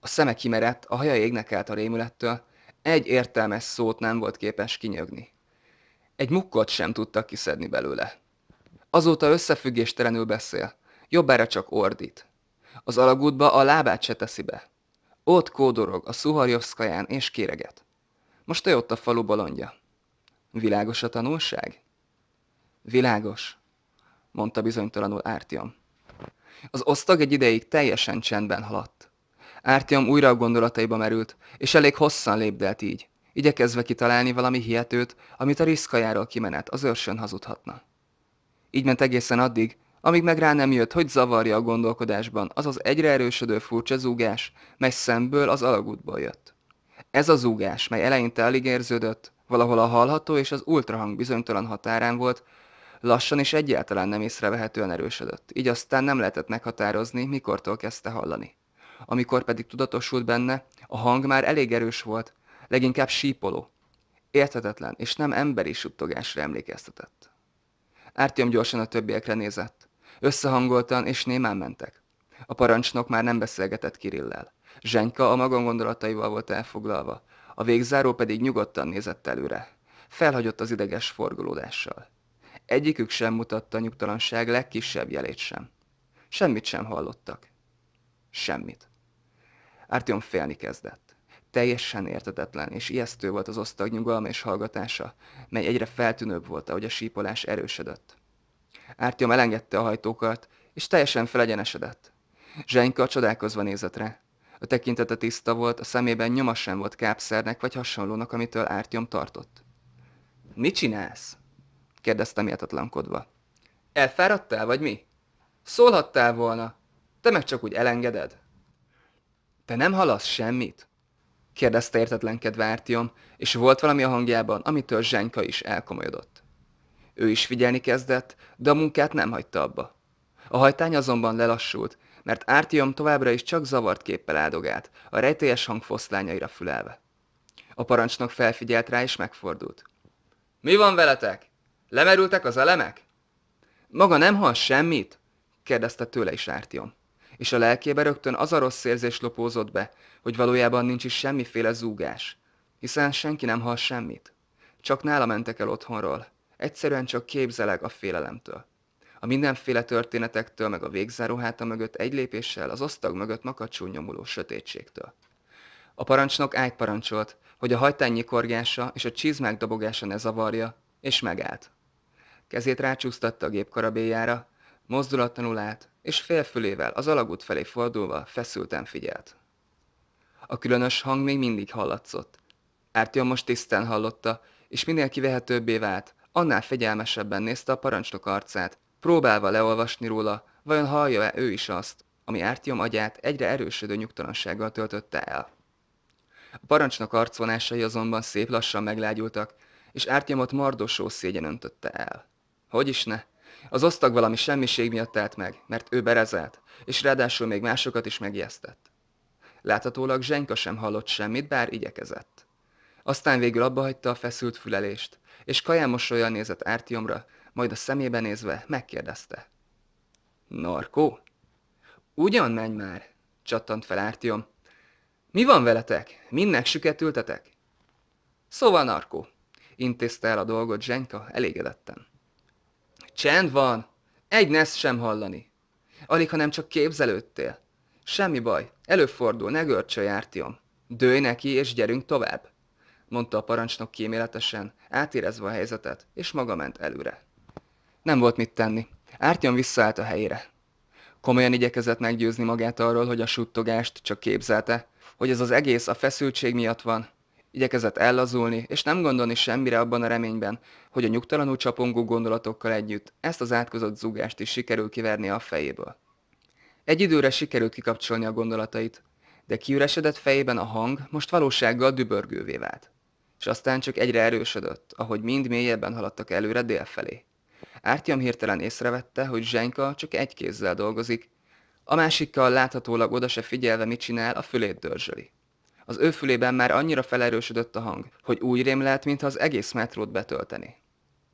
A szeme kimerett, a haja égnek állt a rémülettől, egy értelmes szót nem volt képes kinyögni. Egy mukkot sem tudtak kiszedni belőle. Azóta összefüggéstelenül beszél, jobbára csak ordít. Az alagútba a lábát se teszi be. Ott kódorog a Szuharjovszkaján és kéreget. Most ő ott a falu bolondja. Világos a tanulság? Világos, mondta bizonytalanul Ártyom. Az osztag egy ideig teljesen csendben haladt. Ártyom újra a gondolataiba merült, és elég hosszan lépdelt így, igyekezve kitalálni valami hihetőt, amit a riszkajáról kimenet az őrsön hazudhatna. Így ment egészen addig, amíg meg rá nem jött, hogy zavarja a gondolkodásban az az egyre erősödő furcsa zúgás, mely szemből az alagútból jött. Ez a zúgás, mely eleinte alig érződött, valahol a hallható és az ultrahang bizonytalan határán volt, lassan és egyáltalán nem észrevehetően erősödött, így aztán nem lehetett meghatározni, mikortól kezdte hallani. Amikor pedig tudatosult benne, a hang már elég erős volt, leginkább sípoló, érthetetlen és nem emberi suttogásra emlékeztetett. Ártyom gyorsan a többiekre nézett. Összehangoltan és némán mentek. A parancsnok már nem beszélgetett Kirillel. Zsenyka a maga gondolataival volt elfoglalva, a végzáró pedig nyugodtan nézett előre. Felhagyott az ideges forgolódással. Egyikük sem mutatta nyugtalanság legkisebb jelét sem. Semmit sem hallottak. Semmit. Ártyom félni kezdett teljesen értetetlen és ijesztő volt az osztag nyugalma és hallgatása, mely egyre feltűnőbb volt, ahogy a sípolás erősödött. Ártyom elengedte a hajtókat és teljesen felegyenesedett. Zsenyka csodálkozva nézett rá. A tekintete tiszta volt, a szemében nyoma sem volt kápszernek vagy hasonlónak, amitől Ártyom tartott. – Mit csinálsz? – kérdezte méltatlankodva. – Elfáradtál, vagy mi? Szólhattál volna. Te meg csak úgy elengeded. – Te nem halasz semmit? – kérdezte értetlenkedve Ártion, és volt valami a hangjában, amitől Zsenka is elkomolyodott. Ő is figyelni kezdett, de a munkát nem hagyta abba. A hajtány azonban lelassult, mert Ártiom továbbra is csak zavart képpel áldogált, a rejtélyes hang foszlányaira fülelve. A parancsnok felfigyelt rá és megfordult. – Mi van veletek? Lemerültek az elemek? – Maga nem hall semmit? – kérdezte tőle is Ártiom és a lelkébe rögtön az a rossz érzés lopózott be, hogy valójában nincs is semmiféle zúgás, hiszen senki nem hall semmit. Csak nála mentek el otthonról, egyszerűen csak képzeleg a félelemtől. A mindenféle történetektől meg a háta mögött egy lépéssel az osztag mögött makacsú nyomuló sötétségtől. A parancsnok ágy parancsolt, hogy a hajtányi korgása és a csizmák dobogása ne zavarja, és megállt. Kezét rácsúsztatta a gép karabéjára, mozdulatlanul állt, és félfülével az alagút felé fordulva feszülten figyelt. A különös hang még mindig hallatszott. Ártja most tisztán hallotta, és minél kivehetőbbé vált, annál fegyelmesebben nézte a parancsnok arcát, próbálva leolvasni róla, vajon hallja-e ő is azt, ami Ártyom agyát egyre erősödő nyugtalansággal töltötte el. A parancsnok arcvonásai azonban szép lassan meglágyultak, és Ártyomot mardosó szégyen öntötte el. Hogy is ne? Az osztag valami semmiség miatt telt meg, mert ő berezelt, és ráadásul még másokat is megijesztett. Láthatólag Zsenyka sem hallott semmit, bár igyekezett. Aztán végül abba hagyta a feszült fülelést, és kaján mosolyan nézett Ártiomra, majd a szemébe nézve megkérdezte. „Narkó? Ugyan menj már, csattant fel Ártiom. Mi van veletek? Minnek süketültetek? Szóval narkó, intézte el a dolgot Zsenka elégedetten. Csend van! Egy nesz sem hallani. Alig, nem csak képzelődtél. Semmi baj, előfordul, ne görcsölj, Ártiom. Dőj neki, és gyerünk tovább, mondta a parancsnok kíméletesen, átérezve a helyzetet, és maga ment előre. Nem volt mit tenni. Ártyom visszaállt a helyére. Komolyan igyekezett meggyőzni magát arról, hogy a suttogást csak képzelte, hogy ez az egész a feszültség miatt van, Igyekezett ellazulni, és nem gondolni semmire abban a reményben, hogy a nyugtalanul csapongó gondolatokkal együtt ezt az átkozott zúgást is sikerül kiverni a fejéből. Egy időre sikerült kikapcsolni a gondolatait, de kiüresedett fejében a hang most valósággal dübörgővé vált. És aztán csak egyre erősödött, ahogy mind mélyebben haladtak előre felé. Ártyom hirtelen észrevette, hogy Zsenyka csak egy kézzel dolgozik, a másikkal láthatólag oda se figyelve mit csinál, a fülét dörzsöli. Az ő fülében már annyira felerősödött a hang, hogy úgy lehet, mintha az egész metrót betölteni.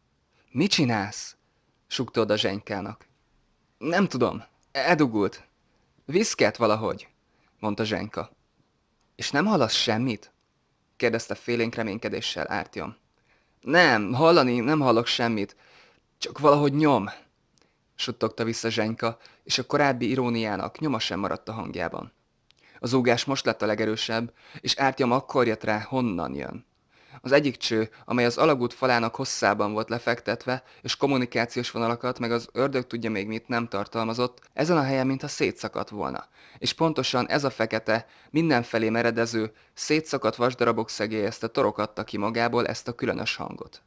– Mi csinálsz? – sugta a Zsenykának. – Nem tudom. Edugult. – Viszket valahogy – mondta Zsenyka. – És nem hallasz semmit? – kérdezte félénk reménykedéssel Ártyom. – Nem, hallani nem hallok semmit. Csak valahogy nyom – suttogta vissza Zsenyka, és a korábbi iróniának nyoma sem maradt a hangjában. Az ógás most lett a legerősebb, és ártyam akkor jött rá, honnan jön. Az egyik cső, amely az alagút falának hosszában volt lefektetve, és kommunikációs vonalakat, meg az ördög tudja még mit nem tartalmazott, ezen a helyen mintha szétszakadt volna. És pontosan ez a fekete, mindenfelé meredező, szétszakadt vasdarabok szegélyezte torok adta ki magából ezt a különös hangot.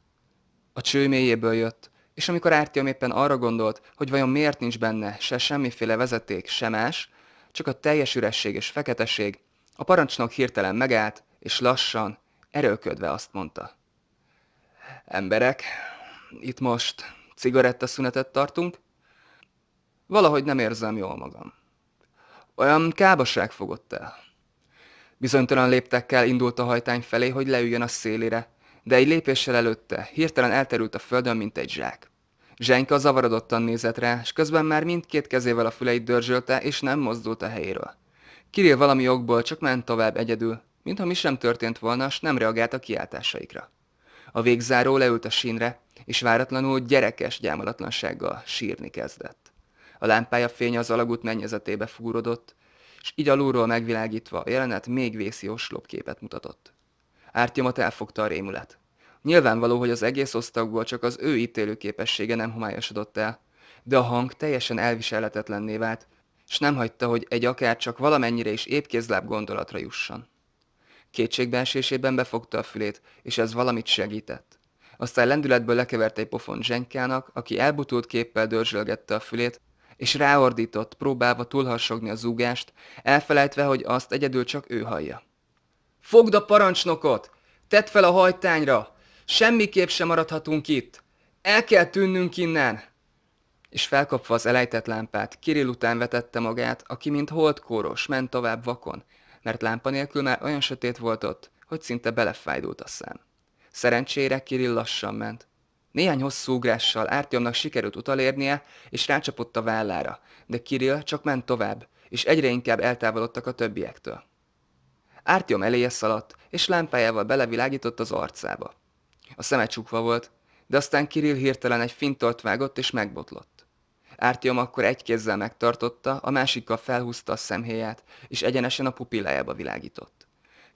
A cső mélyéből jött, és amikor Ártiam éppen arra gondolt, hogy vajon miért nincs benne se semmiféle vezeték, se más, csak a teljes üresség és feketeség, a parancsnok hirtelen megállt, és lassan, erőködve azt mondta. Emberek, itt most cigarettaszünetet tartunk? Valahogy nem érzem jól magam. Olyan kábaság fogott el. Bizonytalan léptekkel indult a hajtány felé, hogy leüljön a szélére, de egy lépéssel előtte hirtelen elterült a földön, mint egy zsák. Zsenyka zavarodottan nézett rá, és közben már mindkét kezével a füleit dörzsölte, és nem mozdult a helyéről. Kirill valami okból csak ment tovább egyedül, mintha mi sem történt volna, s nem reagált a kiáltásaikra. A végzáró leült a sínre, és váratlanul gyerekes gyámolatlansággal sírni kezdett. A lámpája fény az alagút mennyezetébe fúrodott, és így alulról megvilágítva a jelenet még vészi oszlopképet mutatott. Ártyomat elfogta a rémület. Nyilvánvaló, hogy az egész osztagból csak az ő képessége nem homályosodott el, de a hang teljesen elviselhetetlenné vált, és nem hagyta, hogy egy akár csak valamennyire is épkézláb gondolatra jusson. Kétségbeesésében befogta a fülét, és ez valamit segített. Aztán lendületből lekevert egy pofon Zsenkának, aki elbutult képpel dörzsölgette a fülét, és ráordított, próbálva túlharsogni a zúgást, elfelejtve, hogy azt egyedül csak ő hallja. Fogd a parancsnokot! Tedd fel a hajtányra! Semmiképp sem maradhatunk itt! El kell tűnnünk innen! És felkapva az elejtett lámpát, Kirill után vetette magát, aki mint holdkóros ment tovább vakon, mert lámpa nélkül már olyan sötét volt ott, hogy szinte belefájdult a szem. Szerencsére Kirill lassan ment. Néhány hosszú ugrással Ártyomnak sikerült utalérnie, és rácsapott a vállára, de Kirill csak ment tovább, és egyre inkább eltávolodtak a többiektől. Ártyom eléje szaladt, és lámpájával belevilágított az arcába. A szeme csukva volt, de aztán Kirill hirtelen egy fintort vágott és megbotlott. Ártiom akkor egy kézzel megtartotta, a másikkal felhúzta a szemhéját, és egyenesen a pupillájába világított.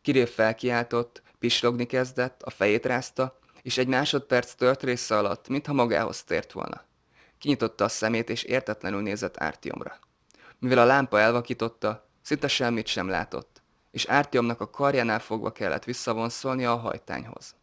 Kirill felkiáltott, pislogni kezdett, a fejét rázta, és egy másodperc tört része alatt, mintha magához tért volna. Kinyitotta a szemét, és értetlenül nézett Ártiomra. Mivel a lámpa elvakította, szinte semmit sem látott, és Ártiomnak a karjánál fogva kellett visszavonszolni a hajtányhoz.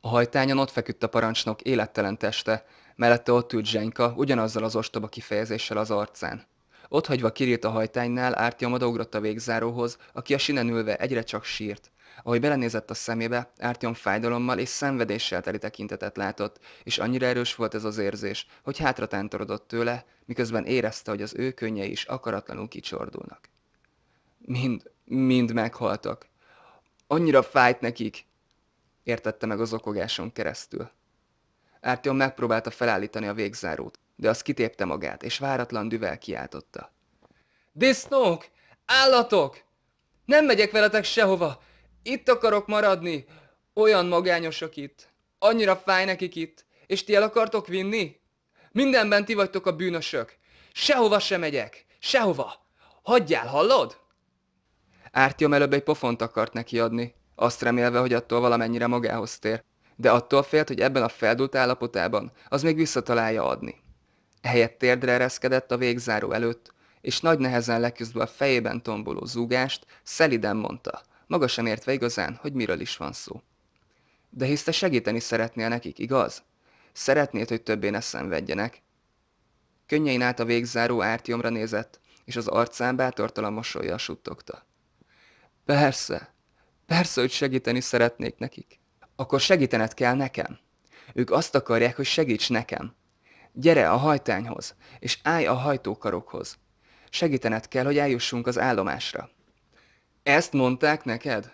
A hajtányon ott feküdt a parancsnok élettelen teste, mellette ott ült Zsenyka, ugyanazzal az ostoba kifejezéssel az arcán. Ott hagyva Kirilt a hajtánynál, Ártyom odaugrott a végzáróhoz, aki a sinen ülve egyre csak sírt. Ahogy belenézett a szemébe, Ártyom fájdalommal és szenvedéssel teli tekintetet látott, és annyira erős volt ez az érzés, hogy hátra tántorodott tőle, miközben érezte, hogy az ő könnyei is akaratlanul kicsordulnak. Mind, mind meghaltak. Annyira fájt nekik, értette meg az okogáson keresztül. Ártyom megpróbálta felállítani a végzárót, de az kitépte magát, és váratlan düvel kiáltotta. Disznók! Állatok! Nem megyek veletek sehova! Itt akarok maradni! Olyan magányosak itt! Annyira fáj nekik itt! És ti el akartok vinni? Mindenben ti vagytok a bűnösök! Sehova sem megyek! Sehova! Hagyjál, hallod? Ártyom előbb egy pofont akart neki adni, azt remélve, hogy attól valamennyire magához tér, de attól félt, hogy ebben a feldult állapotában az még visszatalálja adni. Ehelyett térdre ereszkedett a végzáró előtt, és nagy nehezen leküzdve a fejében tomboló zúgást, szeliden mondta, maga sem értve igazán, hogy miről is van szó. De hisz te segíteni szeretnél nekik, igaz? Szeretnéd, hogy többé ne szenvedjenek? Könnyein át a végzáró Ártyomra nézett, és az arcán bátortalan mosolya suttogta. Persze, Persze, hogy segíteni szeretnék nekik. Akkor segítened kell nekem. Ők azt akarják, hogy segíts nekem. Gyere a hajtányhoz, és állj a hajtókarokhoz. Segítened kell, hogy eljussunk az állomásra. Ezt mondták neked?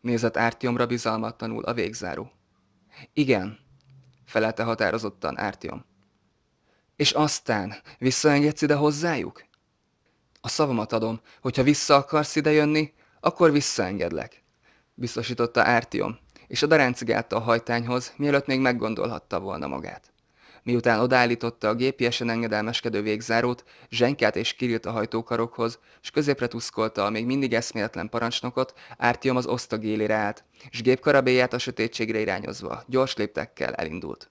Nézett Ártyomra bizalmatlanul a végzáró. Igen, felelte határozottan Ártyom. És aztán visszaengedsz ide hozzájuk? A szavamat adom, hogyha vissza akarsz ide jönni, akkor visszaengedlek biztosította Ártiom, és a oda a hajtányhoz, mielőtt még meggondolhatta volna magát. Miután odállította a gépiesen engedelmeskedő végzárót, zsenkát és kirilt a hajtókarokhoz, és középre tuszkolta a még mindig eszméletlen parancsnokot, Ártiom az osztag élére állt, és gépkarabéját a sötétségre irányozva, gyors léptekkel elindult.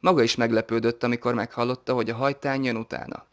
Maga is meglepődött, amikor meghallotta, hogy a hajtány jön utána.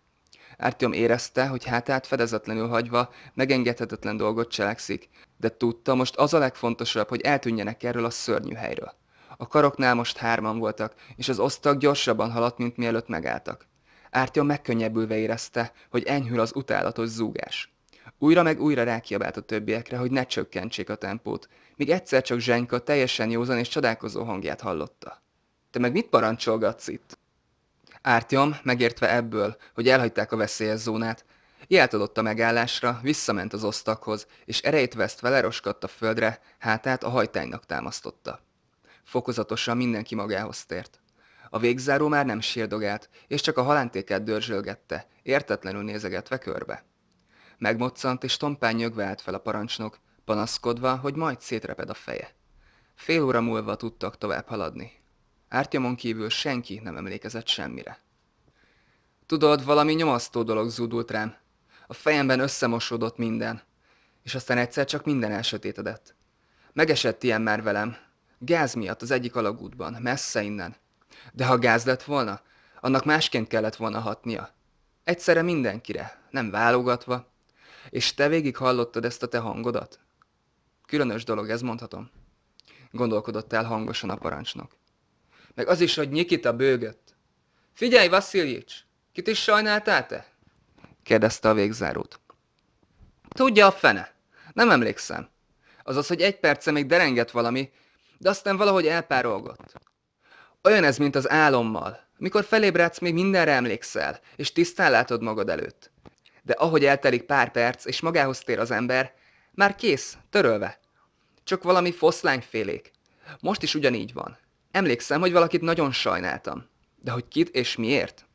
Artyom érezte, hogy hátát fedezetlenül hagyva megengedhetetlen dolgot cselekszik, de tudta, most az a legfontosabb, hogy eltűnjenek erről a szörnyű helyről. A karoknál most hárman voltak, és az osztag gyorsabban haladt, mint mielőtt megálltak. Ártya megkönnyebbülve érezte, hogy enyhül az utálatos zúgás. Újra meg újra rákiabált a többiekre, hogy ne csökkentsék a tempót, míg egyszer csak Zsenyka teljesen józan és csodálkozó hangját hallotta. – Te meg mit parancsolgatsz itt? Ártyom, megértve ebből, hogy elhagyták a veszélyes zónát, jelt adott a megállásra, visszament az osztakhoz, és erejét vesztve leroskadt a földre, hátát a hajtánynak támasztotta. Fokozatosan mindenki magához tért. A végzáró már nem sírdogált, és csak a halántékát dörzsölgette, értetlenül nézegetve körbe. Megmoccant, és tompán nyögve állt fel a parancsnok, panaszkodva, hogy majd szétreped a feje. Fél óra múlva tudtak tovább haladni. Ártyomon kívül senki nem emlékezett semmire. Tudod, valami nyomasztó dolog zúdult rám. A fejemben összemosódott minden, és aztán egyszer csak minden elsötétedett. Megesett ilyen már velem. Gáz miatt az egyik alagútban, messze innen. De ha gáz lett volna, annak másként kellett volna hatnia. Egyszerre mindenkire, nem válogatva. És te végig hallottad ezt a te hangodat? Különös dolog, ez mondhatom. Gondolkodott el hangosan a parancsnok meg az is, hogy Nikita bőgött. Figyelj, Vasziljics, kit is sajnáltál te? kérdezte a végzárót. Tudja a fene. Nem emlékszem. Azaz, hogy egy perce még derengett valami, de aztán valahogy elpárolgott. Olyan ez, mint az álommal. Mikor felébredsz, még mindenre emlékszel, és tisztán látod magad előtt. De ahogy eltelik pár perc, és magához tér az ember, már kész, törölve. Csak valami foszlányfélék. Most is ugyanígy van. Emlékszem, hogy valakit nagyon sajnáltam. De hogy kit és miért?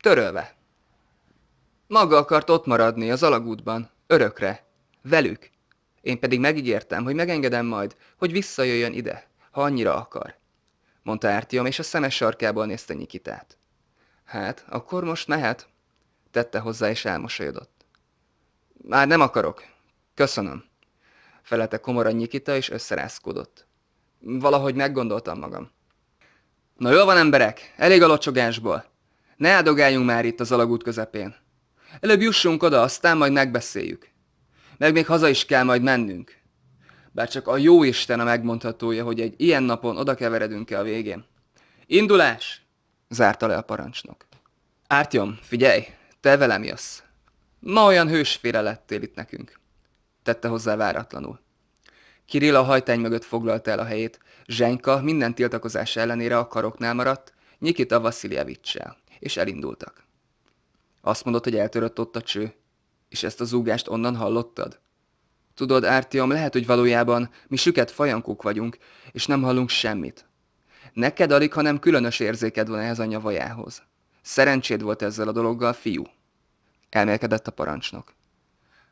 Törölve. Maga akart ott maradni az alagútban, örökre, velük. Én pedig megígértem, hogy megengedem majd, hogy visszajöjjön ide, ha annyira akar. Mondta Ártiom, és a szemes sarkából nézte Nyikitát. Hát, akkor most mehet? Tette hozzá, és elmosolyodott. Már nem akarok. Köszönöm. Felelte komoran Nyikita, és összerázkodott. Valahogy meggondoltam magam. Na jól van emberek, elég a locsogásból. Ne áldogáljunk már itt az alagút közepén. Előbb jussunk oda, aztán majd megbeszéljük. Meg még haza is kell majd mennünk. Bár csak a jó Isten a megmondhatója, hogy egy ilyen napon oda keveredünk-e a végén. Indulás! zárta le a parancsnok. Ártyom, figyelj, te velem jössz. Ma olyan hősfére lettél itt nekünk. Tette hozzá váratlanul. Kirill a hajtány mögött foglalta el a helyét, Zsenyka minden tiltakozás ellenére a karoknál maradt, a Vassziljevicsel, és elindultak. Azt mondott hogy eltörött ott a cső, és ezt a zúgást onnan hallottad? Tudod, Ártiom, lehet, hogy valójában mi süket fajankók vagyunk, és nem hallunk semmit. Neked alig, hanem különös érzéked van ehhez a nyavajához. Szerencséd volt ezzel a dologgal, fiú. Elmélkedett a parancsnok.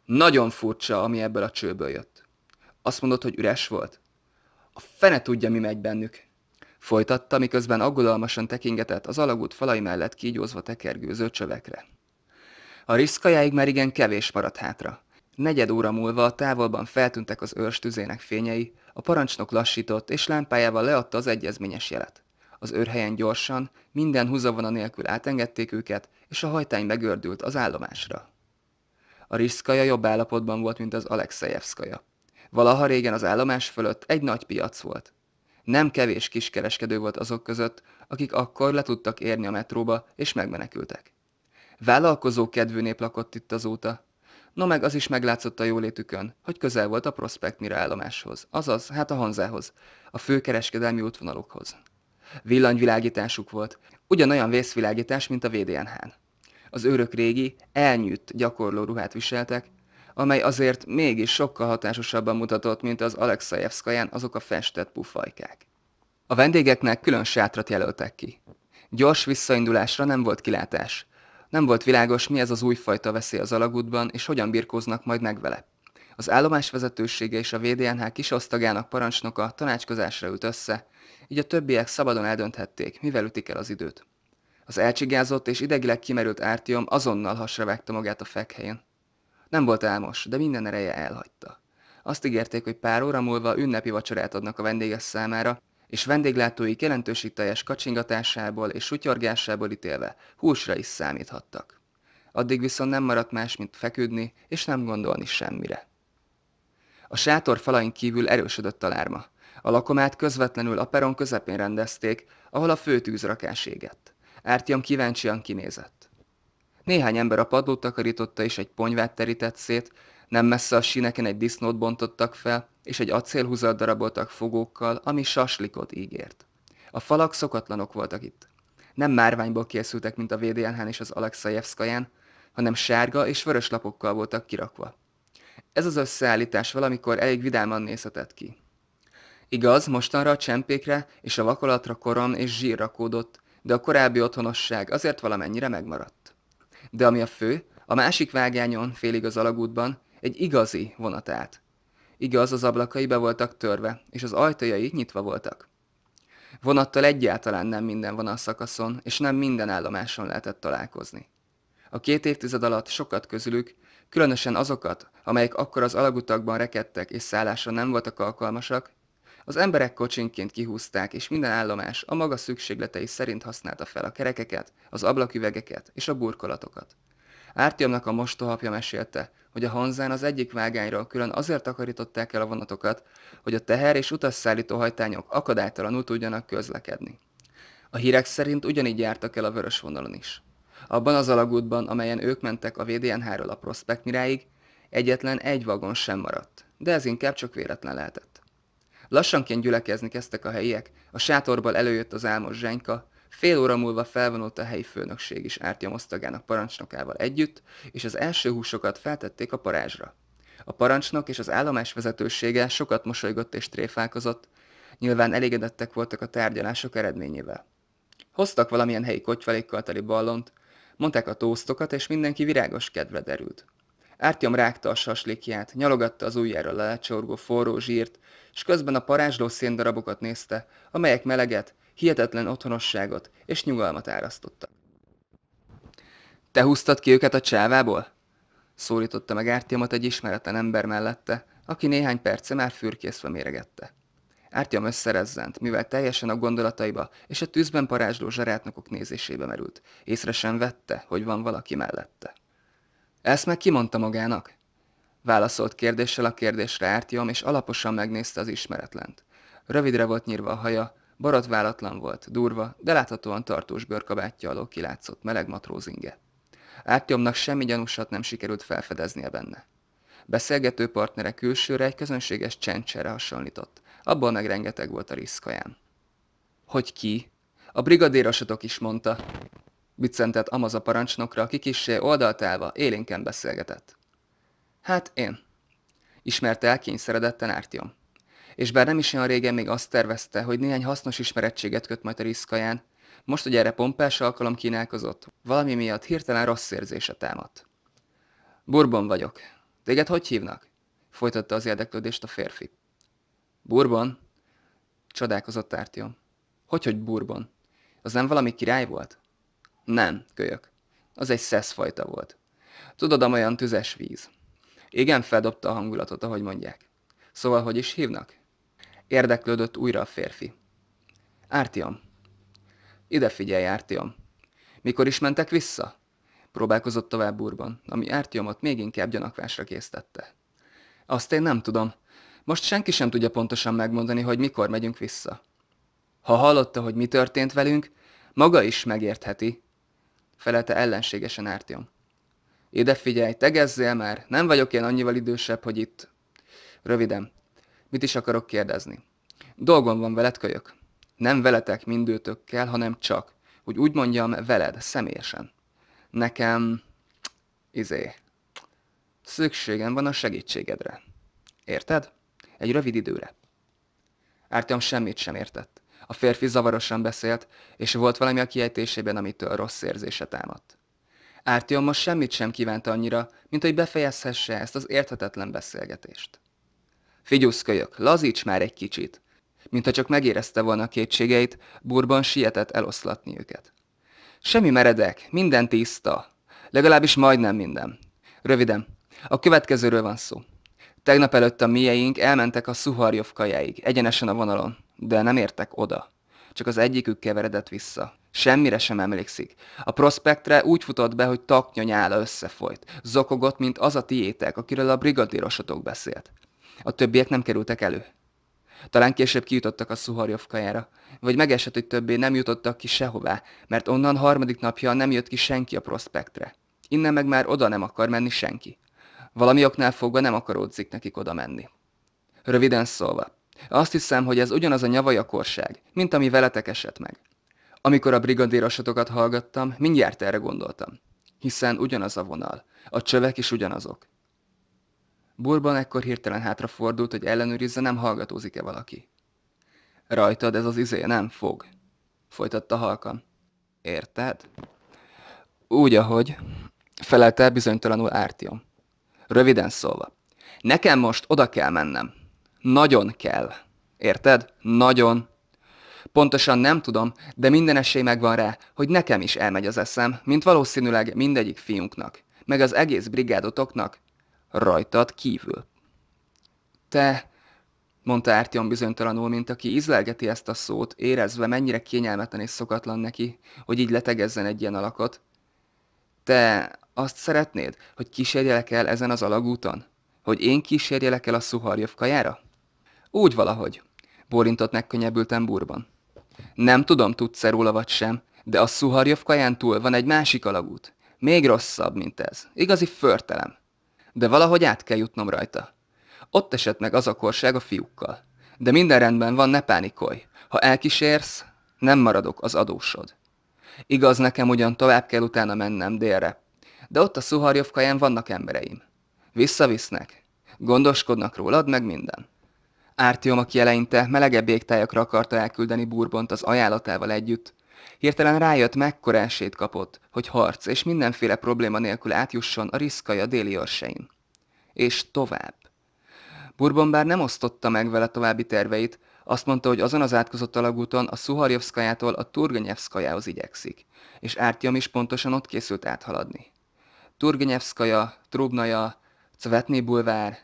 Nagyon furcsa, ami ebből a csőből jött. Azt mondod, hogy üres volt? A fene tudja, mi megy bennük. Folytatta, miközben aggodalmasan tekingetett az alagút falai mellett kígyózva tekergőző csövekre. A riszkajáig már igen kevés maradt hátra. Negyed óra múlva a távolban feltűntek az őrstüzének fényei, a parancsnok lassított és lámpájával leadta az egyezményes jelet. Az őrhelyen gyorsan, minden húzavona nélkül átengedték őket, és a hajtány megördült az állomásra. A Riszkaja jobb állapotban volt, mint az Alexejevszkaja. Valaha régen az állomás fölött egy nagy piac volt. Nem kevés kiskereskedő volt azok között, akik akkor le tudtak érni a metróba, és megmenekültek. Vállalkozó kedvű nép lakott itt azóta. No meg az is meglátszott a jólétükön, hogy közel volt a Prospekt Mira állomáshoz, azaz, hát a Hanzához, a fő kereskedelmi útvonalukhoz. Villanyvilágításuk volt, ugyanolyan vészvilágítás, mint a VDNH-n. Az őrök régi, elnyűtt gyakorló ruhát viseltek, amely azért mégis sokkal hatásosabban mutatott, mint az Alexejevszkaján azok a festett pufajkák. A vendégeknek külön sátrat jelöltek ki. Gyors visszaindulásra nem volt kilátás. Nem volt világos, mi ez az újfajta veszély az alagútban, és hogyan birkóznak majd meg vele. Az állomás vezetősége és a VDNH osztagának parancsnoka tanácskozásra ült össze, így a többiek szabadon eldönthették, mivel ütik el az időt. Az elcsigázott és idegileg kimerült Ártiom azonnal hasra vágta magát a fekhelyen. Nem volt álmos, de minden ereje elhagyta. Azt ígérték, hogy pár óra múlva ünnepi vacsorát adnak a vendéges számára, és vendéglátói jelentős teljes kacsingatásából és sutyorgásából ítélve húsra is számíthattak. Addig viszont nem maradt más, mint feküdni és nem gondolni semmire. A sátor falain kívül erősödött a lárma. A lakomát közvetlenül a peron közepén rendezték, ahol a fő tűzrakás égett. Ártyom kíváncsian kinézett. Néhány ember a padlót takarította és egy ponyvát terített szét, nem messze a síneken egy disznót bontottak fel, és egy acélhúzat daraboltak fogókkal, ami saslikot ígért. A falak szokatlanok voltak itt. Nem márványból készültek, mint a VDNH-n és az Alexajevszkaján, hanem sárga és vörös lapokkal voltak kirakva. Ez az összeállítás valamikor elég vidáman nézhetett ki. Igaz, mostanra a csempékre és a vakolatra korom és zsír rakódott, de a korábbi otthonosság azért valamennyire megmaradt de ami a fő, a másik vágányon, félig az alagútban, egy igazi vonat állt. Igaz, az ablakai be voltak törve, és az ajtajai nyitva voltak. Vonattal egyáltalán nem minden szakaszon, és nem minden állomáson lehetett találkozni. A két évtized alatt sokat közülük, különösen azokat, amelyek akkor az alagutakban rekedtek és szállásra nem voltak alkalmasak, az emberek kocsinként kihúzták, és minden állomás a maga szükségletei szerint használta fel a kerekeket, az ablaküvegeket és a burkolatokat. Ártyomnak a mostohapja mesélte, hogy a Honzán az egyik vágányról külön azért takarították el a vonatokat, hogy a teher és utasszállító hajtányok akadálytalanul tudjanak közlekedni. A hírek szerint ugyanígy jártak el a vörös vonalon is. Abban az alagútban, amelyen ők mentek a vdnh ről a Prospekt Miráig, egyetlen egy vagon sem maradt, de ez inkább csak véletlen lehetett. Lassanként gyülekezni kezdtek a helyiek, a sátorból előjött az álmos zsenyka, fél óra múlva felvonult a helyi főnökség is ártja osztagának parancsnokával együtt, és az első húsokat feltették a parázsra. A parancsnok és az állomás vezetősége sokat mosolygott és tréfálkozott, nyilván elégedettek voltak a tárgyalások eredményével. Hoztak valamilyen helyi kotyvalékkal teli ballont, mondták a tóztokat, és mindenki virágos kedve derült. Ártyom rágta a saslikját, nyalogatta az ujjáról a lecsorgó forró zsírt, és közben a parázsló széndarabokat nézte, amelyek meleget, hihetetlen otthonosságot és nyugalmat árasztottak. Te húztad ki őket a csávából? Szólította meg Ártyomot egy ismeretlen ember mellette, aki néhány perce már fürkészve méregette. Ártyom összerezzent, mivel teljesen a gondolataiba és a tűzben parázsló zsarátnokok nézésébe merült. Észre sem vette, hogy van valaki mellette. Ezt meg kimondta magának? Válaszolt kérdéssel a kérdésre Ártyom, és alaposan megnézte az ismeretlent. Rövidre volt nyírva a haja, barotválatlan volt, durva, de láthatóan tartós bőrkabátja alól kilátszott meleg matrózinge. Ártyomnak semmi gyanúsat nem sikerült felfedeznie benne. Beszélgető partnere külsőre egy közönséges csendcsere hasonlított, abból meg rengeteg volt a riszkaján. Hogy ki? A brigadérosatok is mondta. Biccentett Amaza parancsnokra, aki kissé oldaltálva, élénken beszélgetett. Hát én. Ismerte el kényszeredetten Ártyom. És bár nem is olyan régen még azt tervezte, hogy néhány hasznos ismerettséget köt majd a riszkaján, most, hogy erre pompás alkalom kínálkozott, valami miatt hirtelen rossz érzése támadt. Bourbon vagyok. Téged hogy hívnak? Folytatta az érdeklődést a férfi. Bourbon? Csodálkozott Ártyom. Hogyhogy hogy Bourbon? Az nem valami király volt? Nem, kölyök. Az egy szeszfajta volt. Tudod, amolyan tüzes víz. Igen, feldobta a hangulatot, ahogy mondják. Szóval, hogy is hívnak? Érdeklődött újra a férfi. Ártiom. Ide figyelj, Ártiom. Mikor is mentek vissza? Próbálkozott tovább burban, ami Ártiomot még inkább gyanakvásra késztette. Azt én nem tudom. Most senki sem tudja pontosan megmondani, hogy mikor megyünk vissza. Ha hallotta, hogy mi történt velünk, maga is megértheti, felelte ellenségesen Ártyom. Ide figyelj, tegezzél már, nem vagyok én annyival idősebb, hogy itt... Röviden, mit is akarok kérdezni? Dolgom van veled, kölyök. Nem veletek mindőtökkel, hanem csak, hogy úgy mondjam, veled, személyesen. Nekem... izé... Szükségem van a segítségedre. Érted? Egy rövid időre. Ártyom semmit sem értett. A férfi zavarosan beszélt, és volt valami a kiejtésében, amitől rossz érzése támadt. Ártyom most semmit sem kívánta annyira, mint hogy befejezhesse ezt az érthetetlen beszélgetést. Figyuszkölyök, lazíts már egy kicsit! Mint ha csak megérezte volna a kétségeit, burban sietett eloszlatni őket. Semmi meredek, minden tiszta. Legalábbis majdnem minden. Röviden, a következőről van szó. Tegnap előtt a mieink elmentek a Szuharjov kajáig, egyenesen a vonalon de nem értek oda. Csak az egyikük keveredett vissza. Semmire sem emlékszik. A prospektre úgy futott be, hogy taknya nyála összefolyt. Zokogott, mint az a tiétek, akiről a brigadírosotok beszélt. A többiek nem kerültek elő. Talán később kijutottak a Szuharjovkajára, vagy megesett, hogy többé nem jutottak ki sehová, mert onnan harmadik napja nem jött ki senki a prospektre. Innen meg már oda nem akar menni senki. Valami oknál fogva nem akaródzik nekik oda menni. Röviden szólva, azt hiszem, hogy ez ugyanaz a nyavajakorság, mint ami veletek esett meg. Amikor a brigadérosotokat hallgattam, mindjárt erre gondoltam. Hiszen ugyanaz a vonal. A csövek is ugyanazok. Burban ekkor hirtelen hátrafordult, hogy ellenőrizze, nem hallgatózik-e valaki. Rajtad ez az izé nem fog, folytatta halkan. Érted? Úgy, ahogy, felelte bizonytalanul Ártiom. Röviden szólva. Nekem most oda kell mennem, nagyon kell. Érted? Nagyon. Pontosan nem tudom, de minden esély megvan rá, hogy nekem is elmegy az eszem, mint valószínűleg mindegyik fiunknak, meg az egész brigádotoknak, rajtad kívül. Te, mondta Ártyom bizonytalanul, mint aki izlelgeti ezt a szót, érezve mennyire kényelmetlen és szokatlan neki, hogy így letegezzen egy ilyen alakot. Te azt szeretnéd, hogy kísérjelek el ezen az alagúton? Hogy én kísérjelek el a Szuharjov kajára? Úgy valahogy, bólintott megkönnyebbülten burban. Nem tudom, tudsz-e róla vagy sem, de a Szuharjov kaján túl van egy másik alagút. Még rosszabb, mint ez. Igazi förtelem. De valahogy át kell jutnom rajta. Ott esett meg az a korság a fiúkkal. De minden rendben van, ne pánikolj. Ha elkísérsz, nem maradok az adósod. Igaz, nekem ugyan tovább kell utána mennem délre. De ott a Szuharjov kaján vannak embereim. Visszavisznek. Gondoskodnak rólad, meg minden. Ártiom, aki eleinte melegebb égtájakra akarta elküldeni Burbont az ajánlatával együtt, hirtelen rájött, mekkora esélyt kapott, hogy harc és mindenféle probléma nélkül átjusson a a déli örsein. És tovább. Burbon bár nem osztotta meg vele további terveit, azt mondta, hogy azon az átkozott alagúton a Szuharjovszkajától a Turgenyevszkajához igyekszik, és Ártiom is pontosan ott készült áthaladni. Turgenyevszkaja, Trubnaja, Cvetni bulvár,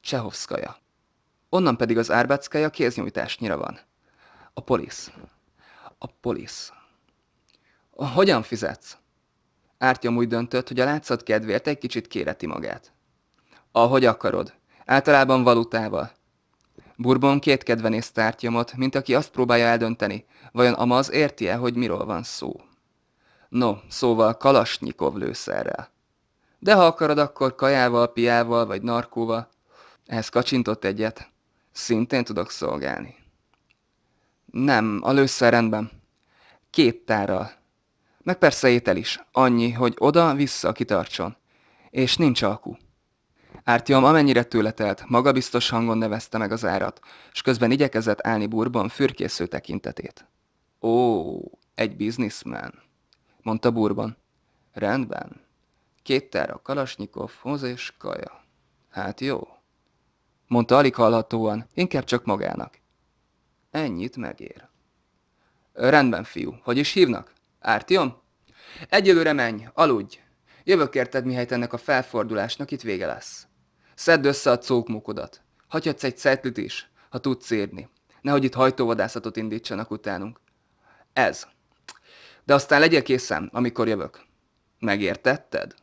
Csehovszkaja. Onnan pedig az árbáckája kéznyújtásnyira van. A polisz. A polisz. Hogyan fizetsz? Ártyom úgy döntött, hogy a látszat kedvéért egy kicsit kéreti magát. Ahogy akarod. Általában valutával. Bourbon két kedve nézte Ártyomot, mint aki azt próbálja eldönteni, vajon Amaz érti-e, hogy miről van szó. No, szóval kalasnyikov lőszerrel. De ha akarod, akkor kajával, piával vagy narkóval. Ehhez kacsintott egyet. Szintén tudok szolgálni. Nem, a lőszer rendben. Két tárral. Meg persze étel is. Annyi, hogy oda-vissza kitartson. És nincs alkú. Ártyom amennyire tőle telt, magabiztos hangon nevezte meg az árat, és közben igyekezett állni burban fürkésző tekintetét. Ó, egy bizniszmen, mondta burban. Rendben. Két tár a kalasnyikov, hoz és kaja. Hát jó mondta alig hallhatóan, inkább csak magának. Ennyit megér. Rendben, fiú. Hogy is hívnak? Ártiom? Egyelőre menj, aludj. Jövök érted, mihelyt ennek a felfordulásnak itt vége lesz. Szedd össze a cókmukodat. Hagyhatsz egy szetlit is, ha tudsz írni. Nehogy itt hajtóvadászatot indítsanak utánunk. Ez. De aztán legyél készen, amikor jövök. Megértetted?